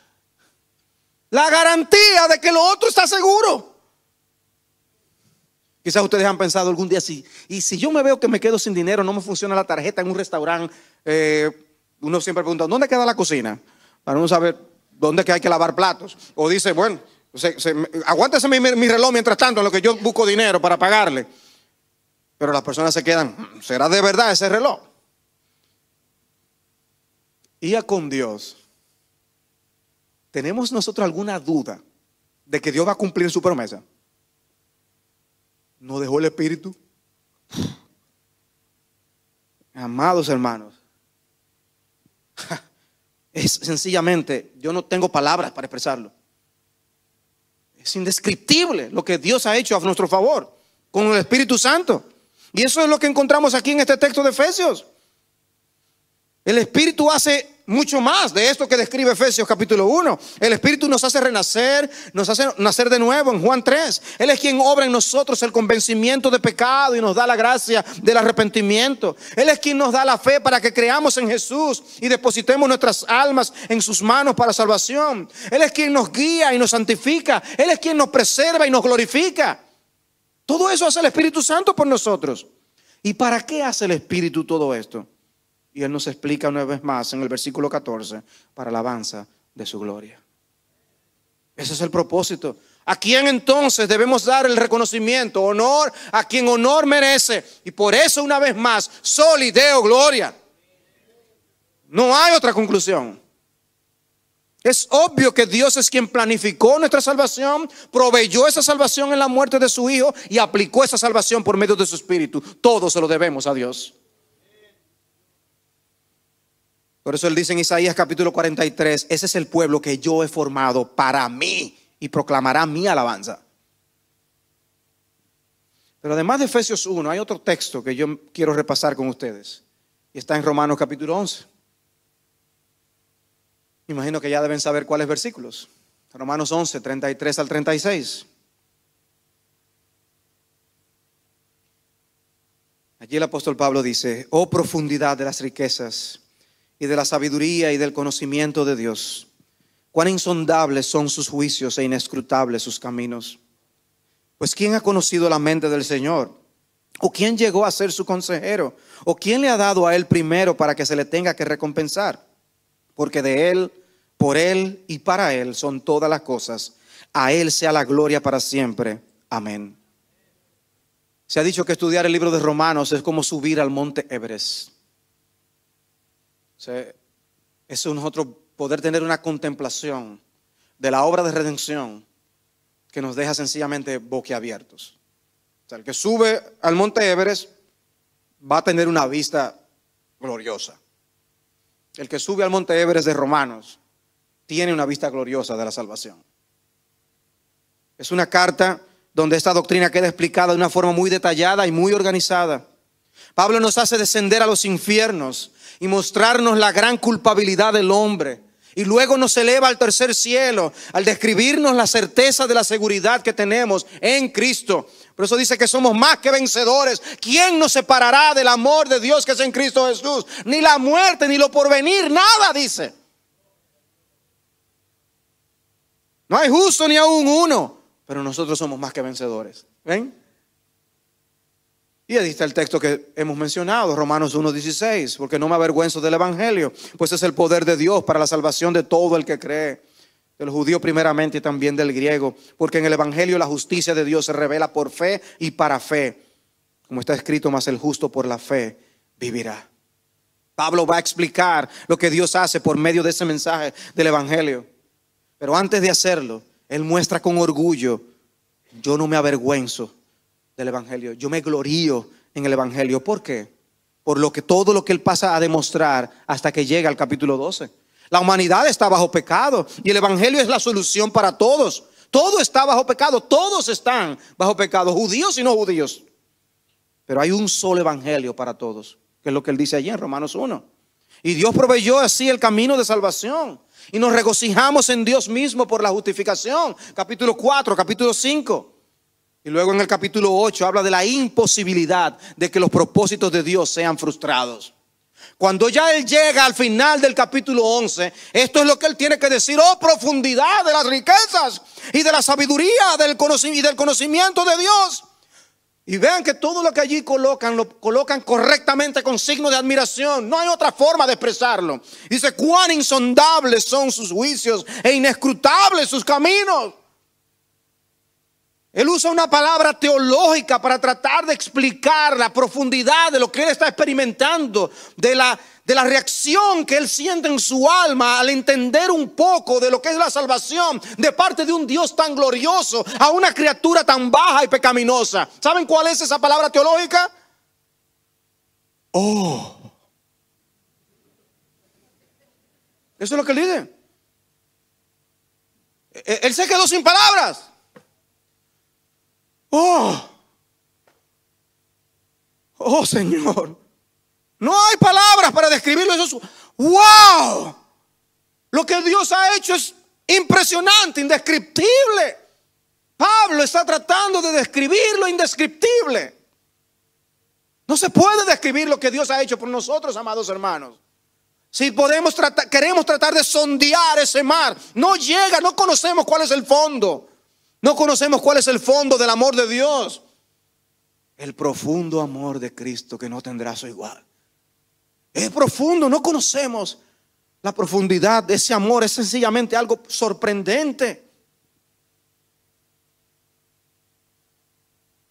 La garantía de que lo otro está seguro. Quizás ustedes han pensado algún día, así. y si yo me veo que me quedo sin dinero, no me funciona la tarjeta en un restaurante, eh, uno siempre pregunta, ¿dónde queda la cocina? Para uno saber dónde que hay que lavar platos. O dice, bueno, se, aguántese mi, reloj mientras tanto en lo que yo busco dinero para pagarle. Pero las personas se quedan, ¿será de verdad ese reloj? Y con Dios ¿tenemos nosotros alguna duda de que Dios va a cumplir su promesa? ¿No dejó el Espíritu? <sighs> Amados hermanos, <laughs> es sencillamente, yo no tengo palabras para expresarlo. Es indescriptible lo que Dios ha hecho a nuestro favor con el Espíritu Santo. Y eso es lo que encontramos aquí en este texto de Efesios. El Espíritu hace mucho más de esto que describe Efesios capítulo 1. El Espíritu nos hace renacer, nos hace nacer de nuevo en Juan 3. Él es quien obra en nosotros el convencimiento de pecado y nos da la gracia del arrepentimiento. Él es quien nos da la fe para que creamos en Jesús y depositemos nuestras almas en sus manos para salvación. Él es quien nos guía y nos santifica. Él es quien nos preserva y nos glorifica. Todo eso hace el Espíritu Santo por nosotros. ¿Y para qué hace el Espíritu todo esto? Y Él nos explica una vez más en el versículo 14 para alabanza de su gloria. Ese es el propósito. ¿A quién entonces debemos dar el reconocimiento, honor, a quien honor merece? Y por eso una vez más, solideo gloria. No hay otra conclusión. Es obvio que Dios es quien planificó nuestra salvación, proveyó esa salvación en la muerte de su Hijo y aplicó esa salvación por medio de su Espíritu. Todo se lo debemos a Dios. Por eso él dice en Isaías capítulo 43, ese es el pueblo que yo he formado para mí y proclamará mi alabanza. Pero además de Efesios 1, hay otro texto que yo quiero repasar con ustedes. Y está en Romanos capítulo 11. Imagino que ya deben saber cuáles versículos. Romanos 11, 33 al 36. Allí el apóstol Pablo dice, oh profundidad de las riquezas y de la sabiduría y del conocimiento de Dios. Cuán insondables son sus juicios e inescrutables sus caminos. Pues ¿quién ha conocido la mente del Señor? ¿O quién llegó a ser su consejero? ¿O quién le ha dado a él primero para que se le tenga que recompensar? Porque de él, por él y para él son todas las cosas. A él sea la gloria para siempre. Amén. Se ha dicho que estudiar el libro de Romanos es como subir al monte Everest eso es nosotros poder tener una contemplación de la obra de redención que nos deja sencillamente boquiabiertos. sea, el que sube al monte Everest va a tener una vista gloriosa. El que sube al monte Everest de Romanos tiene una vista gloriosa de la salvación. Es una carta donde esta doctrina queda explicada de una forma muy detallada y muy organizada. Pablo nos hace descender a los infiernos y mostrarnos la gran culpabilidad del hombre. Y luego nos eleva al tercer cielo al describirnos la certeza de la seguridad que tenemos en Cristo. Por eso dice que somos más que vencedores. ¿Quién nos separará del amor de Dios que es en Cristo Jesús? Ni la muerte, ni lo porvenir, nada dice. No hay justo ni aún uno, pero nosotros somos más que vencedores. ¿Ven? Y ahí está el texto que hemos mencionado, Romanos 1.16, porque no me avergüenzo del Evangelio, pues es el poder de Dios para la salvación de todo el que cree, del judío primeramente y también del griego, porque en el Evangelio la justicia de Dios se revela por fe y para fe, como está escrito, más el justo por la fe vivirá. Pablo va a explicar lo que Dios hace por medio de ese mensaje del Evangelio, pero antes de hacerlo, él muestra con orgullo, yo no me avergüenzo del Evangelio. Yo me glorío en el Evangelio. ¿Por qué? Por lo que todo lo que él pasa a demostrar hasta que llega al capítulo 12. La humanidad está bajo pecado y el Evangelio es la solución para todos. Todo está bajo pecado, todos están bajo pecado, judíos y no judíos. Pero hay un solo Evangelio para todos, que es lo que él dice allí en Romanos 1. Y Dios proveyó así el camino de salvación. Y nos regocijamos en Dios mismo por la justificación. Capítulo 4, capítulo 5. Y luego en el capítulo 8 habla de la imposibilidad de que los propósitos de Dios sean frustrados. Cuando ya él llega al final del capítulo 11, esto es lo que él tiene que decir, oh profundidad de las riquezas y de la sabiduría del y del conocimiento de Dios. Y vean que todo lo que allí colocan, lo colocan correctamente con signo de admiración. No hay otra forma de expresarlo. Dice, cuán insondables son sus juicios e inescrutables sus caminos. Él usa una palabra teológica para tratar de explicar la profundidad de lo que él está experimentando, de la, de la reacción que él siente en su alma al entender un poco de lo que es la salvación de parte de un Dios tan glorioso a una criatura tan baja y pecaminosa. ¿Saben cuál es esa palabra teológica? Oh. Eso es lo que él dice. E-, él se quedó sin palabras. Oh, oh Señor. No hay palabras para describirlo. Eso wow. Lo que Dios ha hecho es impresionante, indescriptible. Pablo está tratando de describir lo indescriptible. No se puede describir lo que Dios ha hecho por nosotros, amados hermanos. Si podemos tratar, queremos tratar de sondear ese mar, no llega, no conocemos cuál es el fondo. No conocemos cuál es el fondo del amor de Dios. El profundo amor de Cristo que no tendrá su igual. Es profundo, no conocemos la profundidad de ese amor. Es sencillamente algo sorprendente.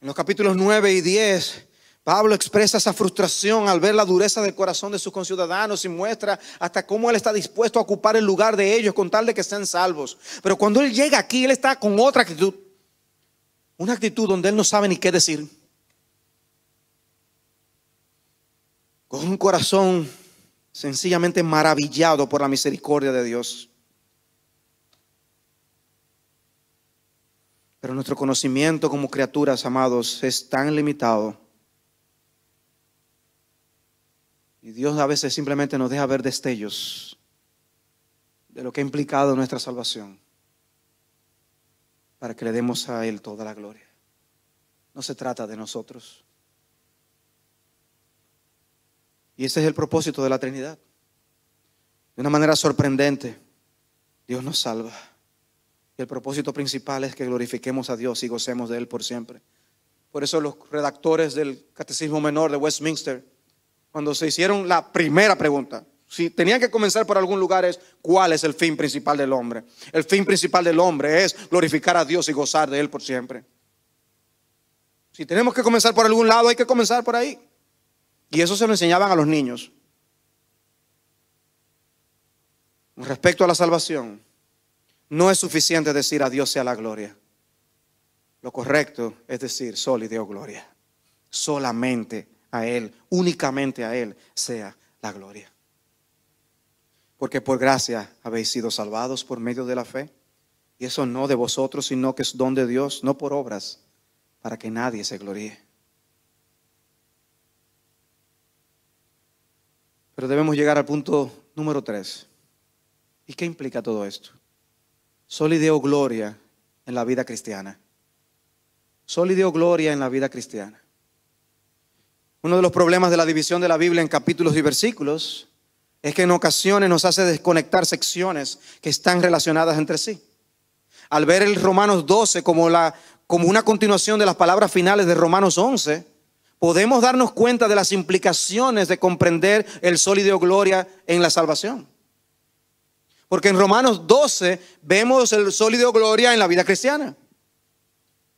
En los capítulos 9 y 10 Pablo expresa esa frustración al ver la dureza del corazón de sus conciudadanos y muestra hasta cómo él está dispuesto a ocupar el lugar de ellos con tal de que sean salvos. Pero cuando él llega aquí, él está con otra actitud. Una actitud donde él no sabe ni qué decir. Con un corazón sencillamente maravillado por la misericordia de Dios. Pero nuestro conocimiento como criaturas, amados, es tan limitado Y Dios a veces simplemente nos deja ver destellos de lo que ha implicado nuestra salvación para que le demos a Él toda la gloria. No se trata de nosotros. Y ese es el propósito de la Trinidad. De una manera sorprendente, Dios nos salva. Y el propósito principal es que glorifiquemos a Dios y gocemos de Él por siempre. Por eso los redactores del Catecismo Menor de Westminster cuando se hicieron la primera pregunta. Si tenían que comenzar por algún lugar es cuál es el fin principal del hombre. El fin principal del hombre es glorificar a Dios y gozar de Él por siempre. Si tenemos que comenzar por algún lado, hay que comenzar por ahí. Y eso se lo enseñaban a los niños. Respecto a la salvación, no es suficiente decir a Dios sea la gloria. Lo correcto es decir, sol y Dios gloria. Solamente a Él, únicamente a Él sea la gloria. Porque por gracia habéis sido salvados por medio de la fe. Y eso no de vosotros, sino que es don de Dios, no por obras, para que nadie se gloríe. Pero debemos llegar al punto número tres. ¿Y qué implica todo esto? Solideo gloria en la vida cristiana. Solideo gloria en la vida cristiana. Uno de los problemas de la división de la Biblia en capítulos y versículos es que en ocasiones nos hace desconectar secciones que están relacionadas entre sí. Al ver el Romanos 12 como, una continuación de las palabras finales de Romanos 11, podemos darnos cuenta de las implicaciones de comprender el sol y de gloria en la salvación. Porque en Romanos 12 vemos el sol y de gloria en la vida cristiana.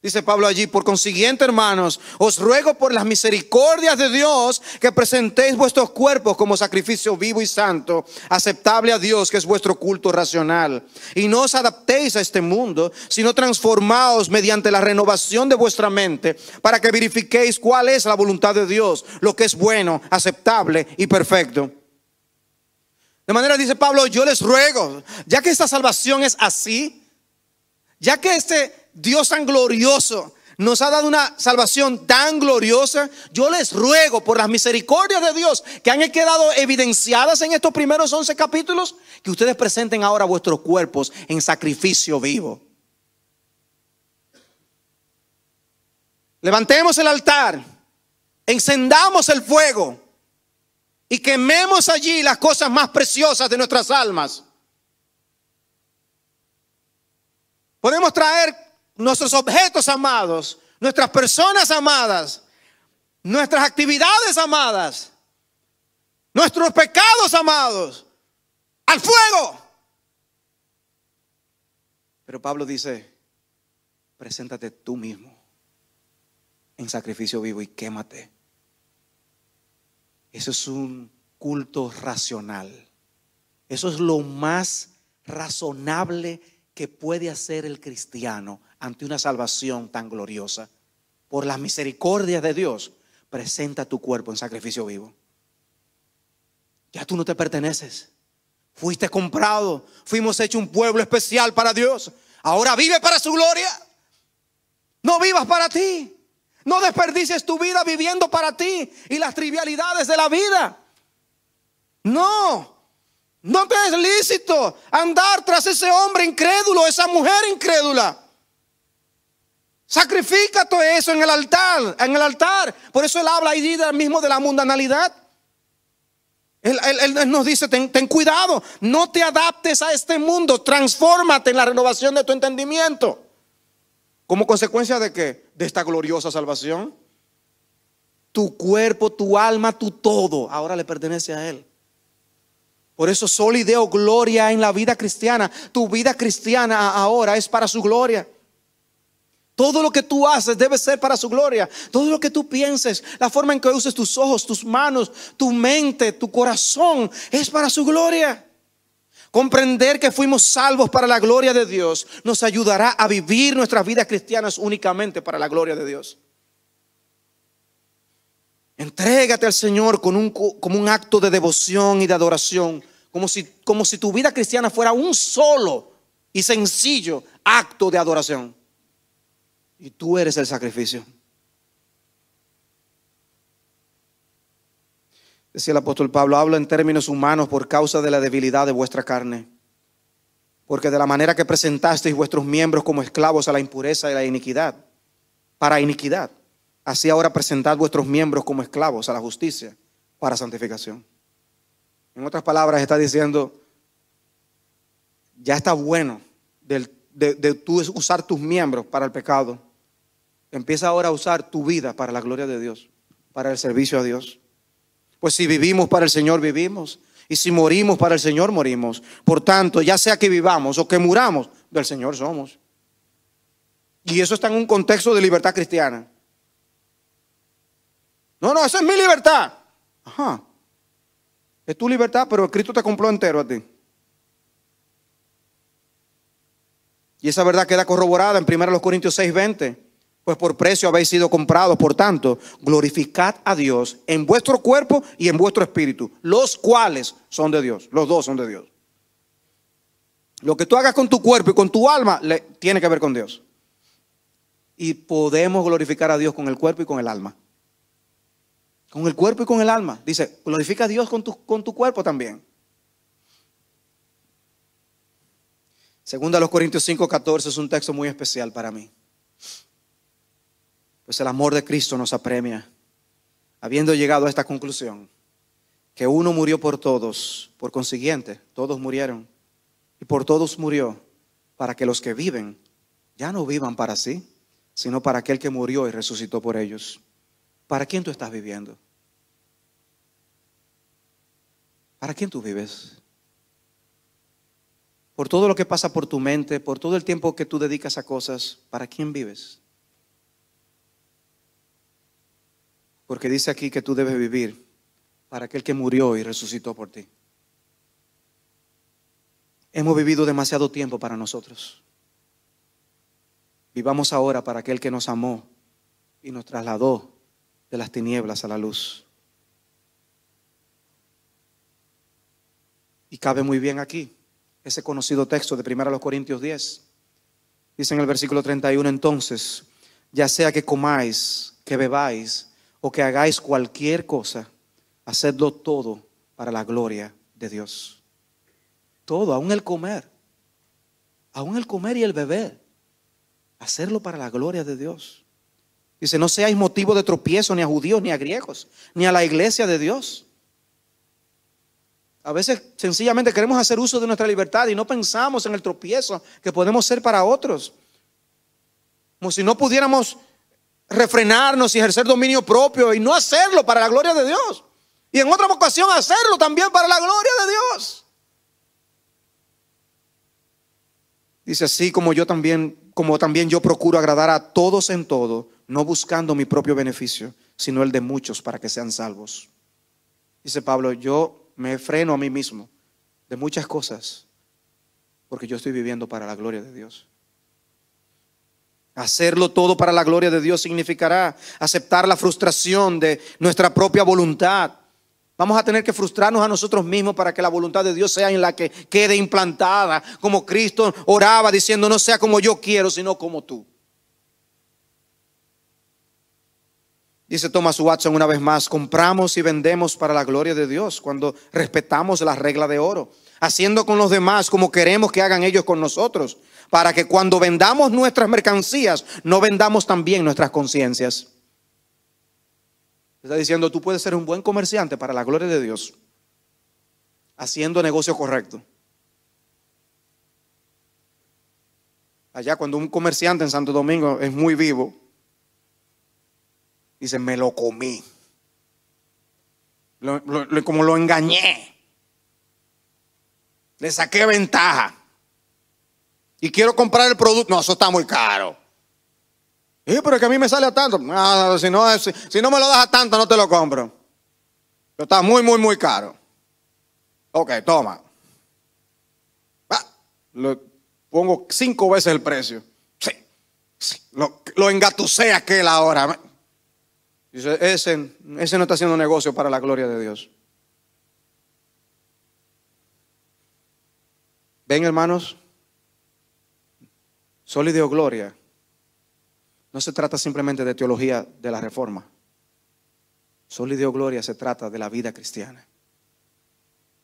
Dice Pablo allí, por consiguiente, hermanos, os ruego por las misericordias de Dios que presentéis vuestros cuerpos como sacrificio vivo y santo, aceptable a Dios, que es vuestro culto racional. Y no os adaptéis a este mundo, sino transformaos mediante la renovación de vuestra mente, para que verifiquéis cuál es la voluntad de Dios, lo que es bueno, aceptable y perfecto. De manera dice Pablo, yo les ruego, ya que esta salvación es así, ya que este Dios tan glorioso nos ha dado una salvación tan gloriosa, yo les ruego por las misericordias de Dios que han quedado evidenciadas en estos primeros 11 capítulos, que ustedes presenten ahora vuestros cuerpos en sacrificio vivo. Levantemos el altar, encendamos el fuego y quememos allí las cosas más preciosas de nuestras almas. Podemos traer nuestros objetos amados, nuestras personas amadas, nuestras actividades amadas, nuestros pecados amados, al fuego. Pero Pablo dice, preséntate tú mismo en sacrificio vivo y quémate. Eso es un culto racional. Eso es lo más razonable que puede hacer el cristiano ante una salvación tan gloriosa. Por la misericordia de Dios, presenta tu cuerpo en sacrificio vivo. Ya tú no te perteneces. Fuiste comprado, fuimos hecho un pueblo especial para Dios. Ahora vive para su gloria. No vivas para ti. No desperdicies tu vida viviendo para ti y las trivialidades de la vida. No, no te es lícito andar tras ese hombre incrédulo, esa mujer incrédula. Sacrifica todo eso en el altar, en el altar. Por eso él habla ahí mismo de la mundanalidad. Él, nos dice, ten, cuidado, no te adaptes a este mundo, transfórmate en la renovación de tu entendimiento. ¿Como consecuencia de que De esta gloriosa salvación. Tu cuerpo, tu alma, tu todo, ahora le pertenece a Él. Por eso solo y gloria en la vida cristiana. Tu vida cristiana ahora es para su gloria. Todo lo que tú haces debe ser para su gloria. Todo lo que tú pienses, la forma en que uses tus ojos, tus manos, tu mente, tu corazón, es para su gloria. Comprender que fuimos salvos para la gloria de Dios nos ayudará a vivir nuestras vidas cristianas únicamente para la gloria de Dios. Entrégate al Señor con un, como un acto de devoción y de adoración, como si, como si tu vida cristiana fuera un solo y sencillo acto de adoración. Y tú eres el sacrificio. Decía el apóstol Pablo, hablo en términos humanos por causa de la debilidad de vuestra carne. Porque de la manera que presentasteis vuestros miembros como esclavos a la impureza y la iniquidad, para iniquidad, así ahora presentad vuestros miembros como esclavos a la justicia, para santificación. En otras palabras, está diciendo, ya está bueno de, de tú usar tus miembros para el pecado. Empieza ahora a usar tu vida para la gloria de Dios, para el servicio a Dios. Pues si vivimos para el Señor, vivimos. Y si morimos para el Señor, morimos. Por tanto, ya sea que vivamos o que muramos, del Señor somos. Y eso está en un contexto de libertad cristiana. No, no, esa es mi libertad. Ajá. Es tu libertad, pero Cristo te compró entero a ti. Y esa verdad queda corroborada en 1 Corintios 6:20 pues por precio habéis sido comprados. Por tanto, glorificad a Dios en vuestro cuerpo y en vuestro espíritu, los cuales son de Dios, los dos son de Dios. Lo que tú hagas con tu cuerpo y con tu alma tiene que ver con Dios. Y podemos glorificar a Dios con el cuerpo y con el alma. Con el cuerpo y con el alma. Dice, glorifica a Dios con tu, con tu cuerpo también. Segunda a los Corintios 5, 14 es un texto muy especial para mí pues el amor de Cristo nos apremia. Habiendo llegado a esta conclusión, que uno murió por todos, por consiguiente, todos murieron, y por todos murió, para que los que viven ya no vivan para sí, sino para aquel que murió y resucitó por ellos. ¿Para quién tú estás viviendo? ¿Para quién tú vives? Por todo lo que pasa por tu mente, por todo el tiempo que tú dedicas a cosas, ¿para quién vives? Porque dice aquí que tú debes vivir para aquel que murió y resucitó por ti. Hemos vivido demasiado tiempo para nosotros. Vivamos ahora para aquel que nos amó y nos trasladó de las tinieblas a la luz. Y cabe muy bien aquí ese conocido texto de 1 Corintios 10. Dice en el versículo 31 entonces, ya sea que comáis, que bebáis, que hagáis cualquier cosa, hacedlo todo para la gloria de Dios. Todo, aún el comer, aún el comer y el beber, hacerlo para la gloria de Dios. Dice, no seáis motivo de tropiezo ni a judíos, ni a griegos, ni a la iglesia de Dios. A veces sencillamente queremos hacer uso de nuestra libertad y no pensamos en el tropiezo que podemos ser para otros. Como si no pudiéramos refrenarnos y ejercer dominio propio y no hacerlo para la gloria de Dios. Y en otra ocasión hacerlo también para la gloria de Dios. Dice así como yo también, como también yo procuro agradar a todos en todo, no buscando mi propio beneficio, sino el de muchos para que sean salvos. Dice Pablo, yo me freno a mí mismo de muchas cosas porque yo estoy viviendo para la gloria de Dios. Hacerlo todo para la gloria de Dios significará aceptar la frustración de nuestra propia voluntad. Vamos a tener que frustrarnos a nosotros mismos para que la voluntad de Dios sea en la que quede implantada, como Cristo oraba diciendo, no sea como yo quiero, sino como tú. Dice Thomas Watson una vez más, compramos y vendemos para la gloria de Dios cuando respetamos la regla de oro, haciendo con los demás como queremos que hagan ellos con nosotros, para que cuando vendamos nuestras mercancías, no vendamos también nuestras conciencias. Está diciendo, tú puedes ser un buen comerciante para la gloria de Dios, haciendo negocio correcto. Allá cuando un comerciante en Santo Domingo es muy vivo, Dice, me lo comí. como lo engañé. Le saqué ventaja. Y quiero comprar el producto. No, eso está muy caro. Eh, pero es que a mí me sale a tanto. si, no, si, no me lo das a tanto, no te lo compro. Pero está muy, muy, muy caro. Ok, toma. Ah, pongo cinco veces el precio. Sí, sí. Lo, lo aquel ahora. Dice, ese, ese no está haciendo negocio para la gloria de Dios. ¿Ven, hermanos? Sol y gloria. No se trata simplemente de teología de la reforma. Sol y gloria se trata de la vida cristiana.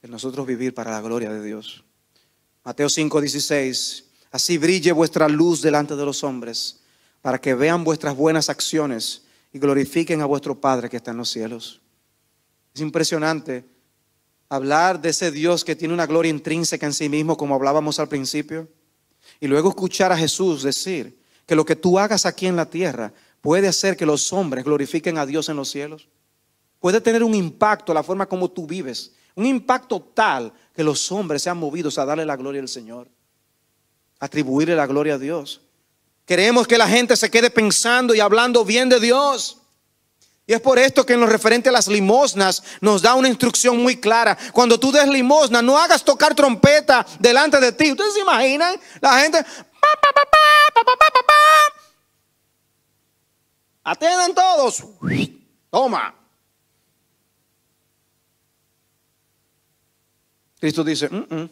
De nosotros vivir para la gloria de Dios. Mateo 5, 16. Así brille vuestra luz delante de los hombres, para que vean vuestras buenas acciones y glorifiquen a vuestro Padre que está en los cielos. Es impresionante hablar de ese Dios que tiene una gloria intrínseca en sí mismo, como hablábamos al principio, y luego escuchar a Jesús decir que lo que tú hagas aquí en la tierra puede hacer que los hombres glorifiquen a Dios en los cielos. Puede tener un impacto la forma como tú vives, un impacto tal que los hombres sean movidos a darle la gloria al Señor, atribuirle la gloria a Dios. Queremos que la gente se quede pensando y hablando bien de Dios. Y es por esto que en lo referente a las limosnas nos da una instrucción muy clara. Cuando tú des limosna, no hagas tocar trompeta delante de ti. ¿Ustedes se imaginan? La gente... Atienden todos. Toma. Cristo dice, mm, mm. Trata de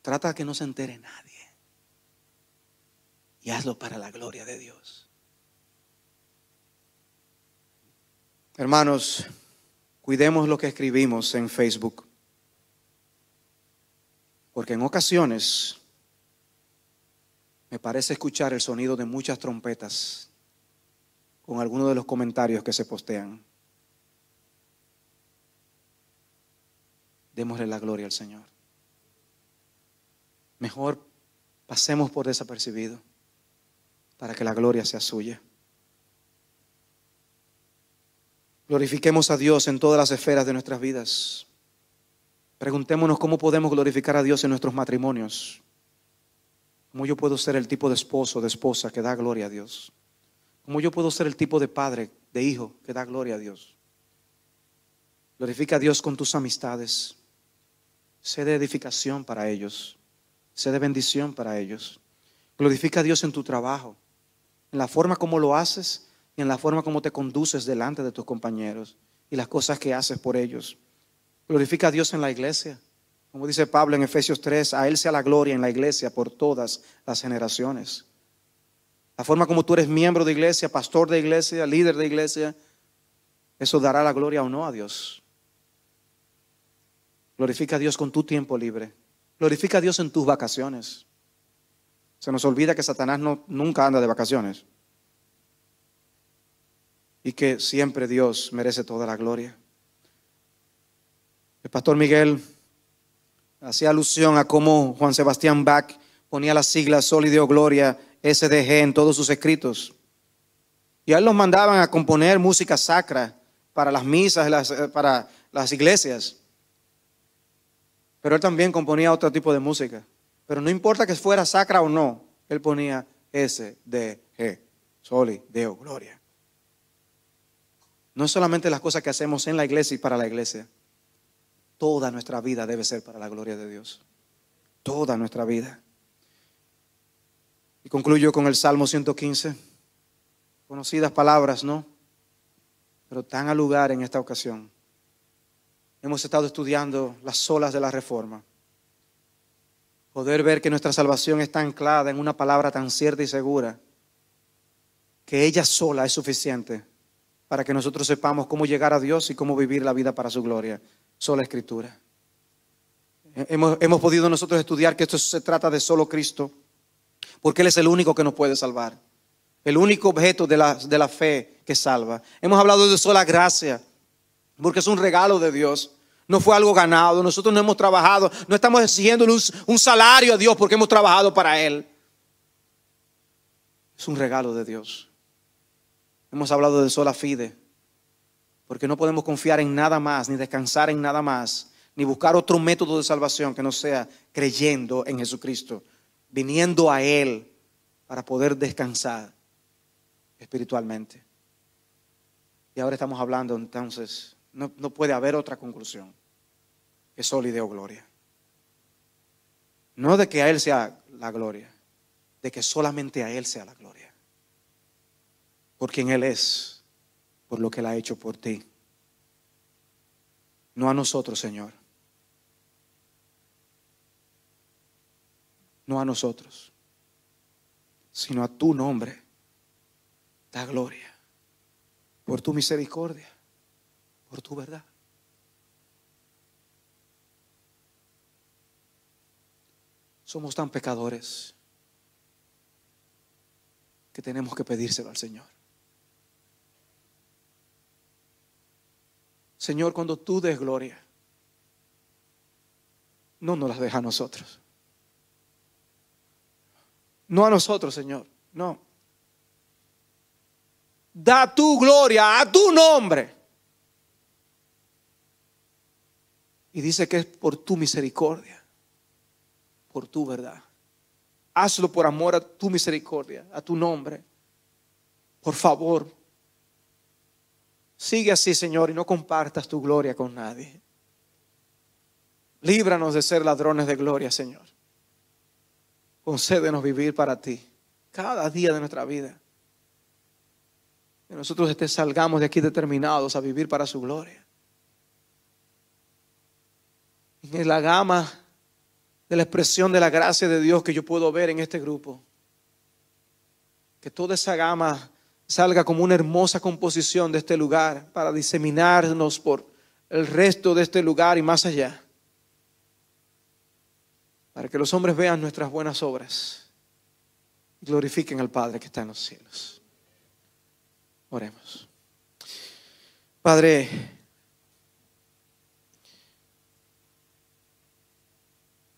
trata que no se entere nada hazlo para la gloria de Dios. Hermanos, cuidemos lo que escribimos en Facebook, porque en ocasiones me parece escuchar el sonido de muchas trompetas con algunos de los comentarios que se postean. Démosle la gloria al Señor. Mejor pasemos por desapercibido para que la gloria sea suya. Glorifiquemos a Dios en todas las esferas de nuestras vidas. Preguntémonos cómo podemos glorificar a Dios en nuestros matrimonios. ¿Cómo yo puedo ser el tipo de esposo, o de esposa que da gloria a Dios? ¿Cómo yo puedo ser el tipo de padre, de hijo que da gloria a Dios? Glorifica a Dios con tus amistades. Sé de edificación para ellos. Sé de bendición para ellos. Glorifica a Dios en tu trabajo en la forma como lo haces y en la forma como te conduces delante de tus compañeros y las cosas que haces por ellos. Glorifica a Dios en la iglesia. Como dice Pablo en Efesios 3, a Él sea la gloria en la iglesia por todas las generaciones. La forma como tú eres miembro de iglesia, pastor de iglesia, líder de iglesia, eso dará la gloria o no a Dios. Glorifica a Dios con tu tiempo libre. Glorifica a Dios en tus vacaciones. Se nos olvida que Satanás no, nunca anda de vacaciones y que siempre Dios merece toda la gloria. El pastor Miguel hacía alusión a cómo Juan Sebastián Bach ponía las siglas Sol y Gloria, SDG, en todos sus escritos. Y a él los mandaban a componer música sacra para las misas, eh, para las iglesias. Pero él también componía otro tipo de música. Pero no importa que fuera sacra o no, él ponía S, D, G, Soli, Deo, Gloria. No solamente las cosas que hacemos en la iglesia y para la iglesia. Toda nuestra vida debe ser para la gloria de Dios. Toda nuestra vida. Y concluyo con el Salmo 115. Conocidas palabras, ¿no? Pero tan al lugar en esta ocasión. Hemos estado estudiando las olas de la reforma. Poder ver que nuestra salvación está anclada en una palabra tan cierta y segura, que ella sola es suficiente para que nosotros sepamos cómo llegar a Dios y cómo vivir la vida para su gloria. Sola escritura. Hemos, podido nosotros estudiar que esto se trata de solo Cristo, porque Él es el único que nos puede salvar, el único objeto de la, de la fe que salva. Hemos hablado de sola gracia, porque es un regalo de Dios no fue algo ganado, nosotros no hemos trabajado, no estamos exigiendo un, salario a Dios porque hemos trabajado para Él. Es un regalo de Dios. Hemos hablado de sola fide, porque no podemos confiar en nada más, ni descansar en nada más, ni buscar otro método de salvación que no sea creyendo en Jesucristo, viniendo a Él para poder descansar espiritualmente. Y ahora estamos hablando entonces, no, puede haber otra conclusión. Es solo gloria. No de que a Él sea la gloria, de que solamente a Él sea la gloria. Por quien Él es, por lo que Él ha hecho por ti. No a nosotros, Señor. No a nosotros, sino a tu nombre. Da gloria por tu misericordia, por tu verdad. Somos tan pecadores que tenemos que pedírselo al Señor. Señor, cuando tú des gloria, no nos las deja a nosotros. No a nosotros, Señor, no. Da tu gloria a tu nombre. Y dice que es por tu misericordia por tu verdad. Hazlo por amor a tu misericordia, a tu nombre. Por favor, sigue así, Señor, y no compartas tu gloria con nadie. Líbranos de ser ladrones de gloria, Señor. Concédenos vivir para ti cada día de nuestra vida. Que nosotros este, salgamos de aquí determinados a vivir para su gloria. En la gama de la expresión de la gracia de Dios que yo puedo ver en este grupo. Que toda esa gama salga como una hermosa composición de este lugar para diseminarnos por el resto de este lugar y más allá. Para que los hombres vean nuestras buenas obras y glorifiquen al Padre que está en los cielos. Oremos. Padre,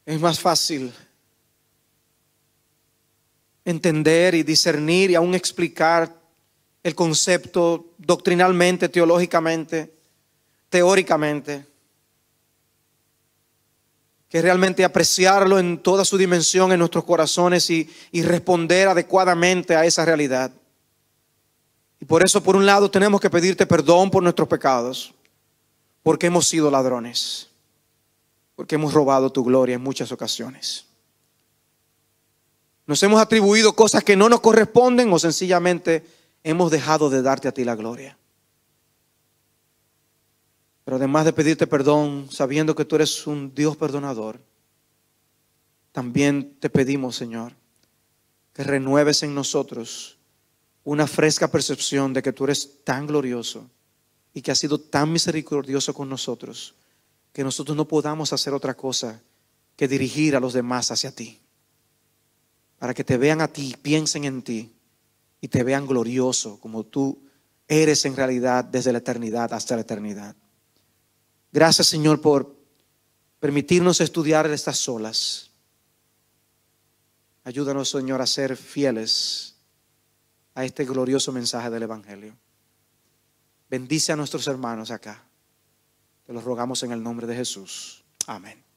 es más fácil entender y discernir y aún explicar el concepto doctrinalmente, teológicamente, teóricamente, que realmente apreciarlo en toda su dimensión en nuestros corazones y, y responder adecuadamente a esa realidad. Y por eso, por un lado, tenemos que pedirte perdón por nuestros pecados, porque hemos sido ladrones porque hemos robado tu gloria en muchas ocasiones. Nos hemos atribuido cosas que no nos corresponden o sencillamente hemos dejado de darte a ti la gloria. Pero además de pedirte perdón, sabiendo que tú eres un Dios perdonador, también te pedimos, Señor, que renueves en nosotros una fresca percepción de que tú eres tan glorioso y que has sido tan misericordioso con nosotros que nosotros no podamos hacer otra cosa que dirigir a los demás hacia ti. Para que te vean a ti, piensen en ti y te vean glorioso como tú eres en realidad desde la eternidad hasta la eternidad. Gracias Señor por permitirnos estudiar estas olas Ayúdanos Señor a ser fieles a este glorioso mensaje del Evangelio. Bendice a nuestros hermanos acá. Los rogamos en el nombre de Jesús. Amén.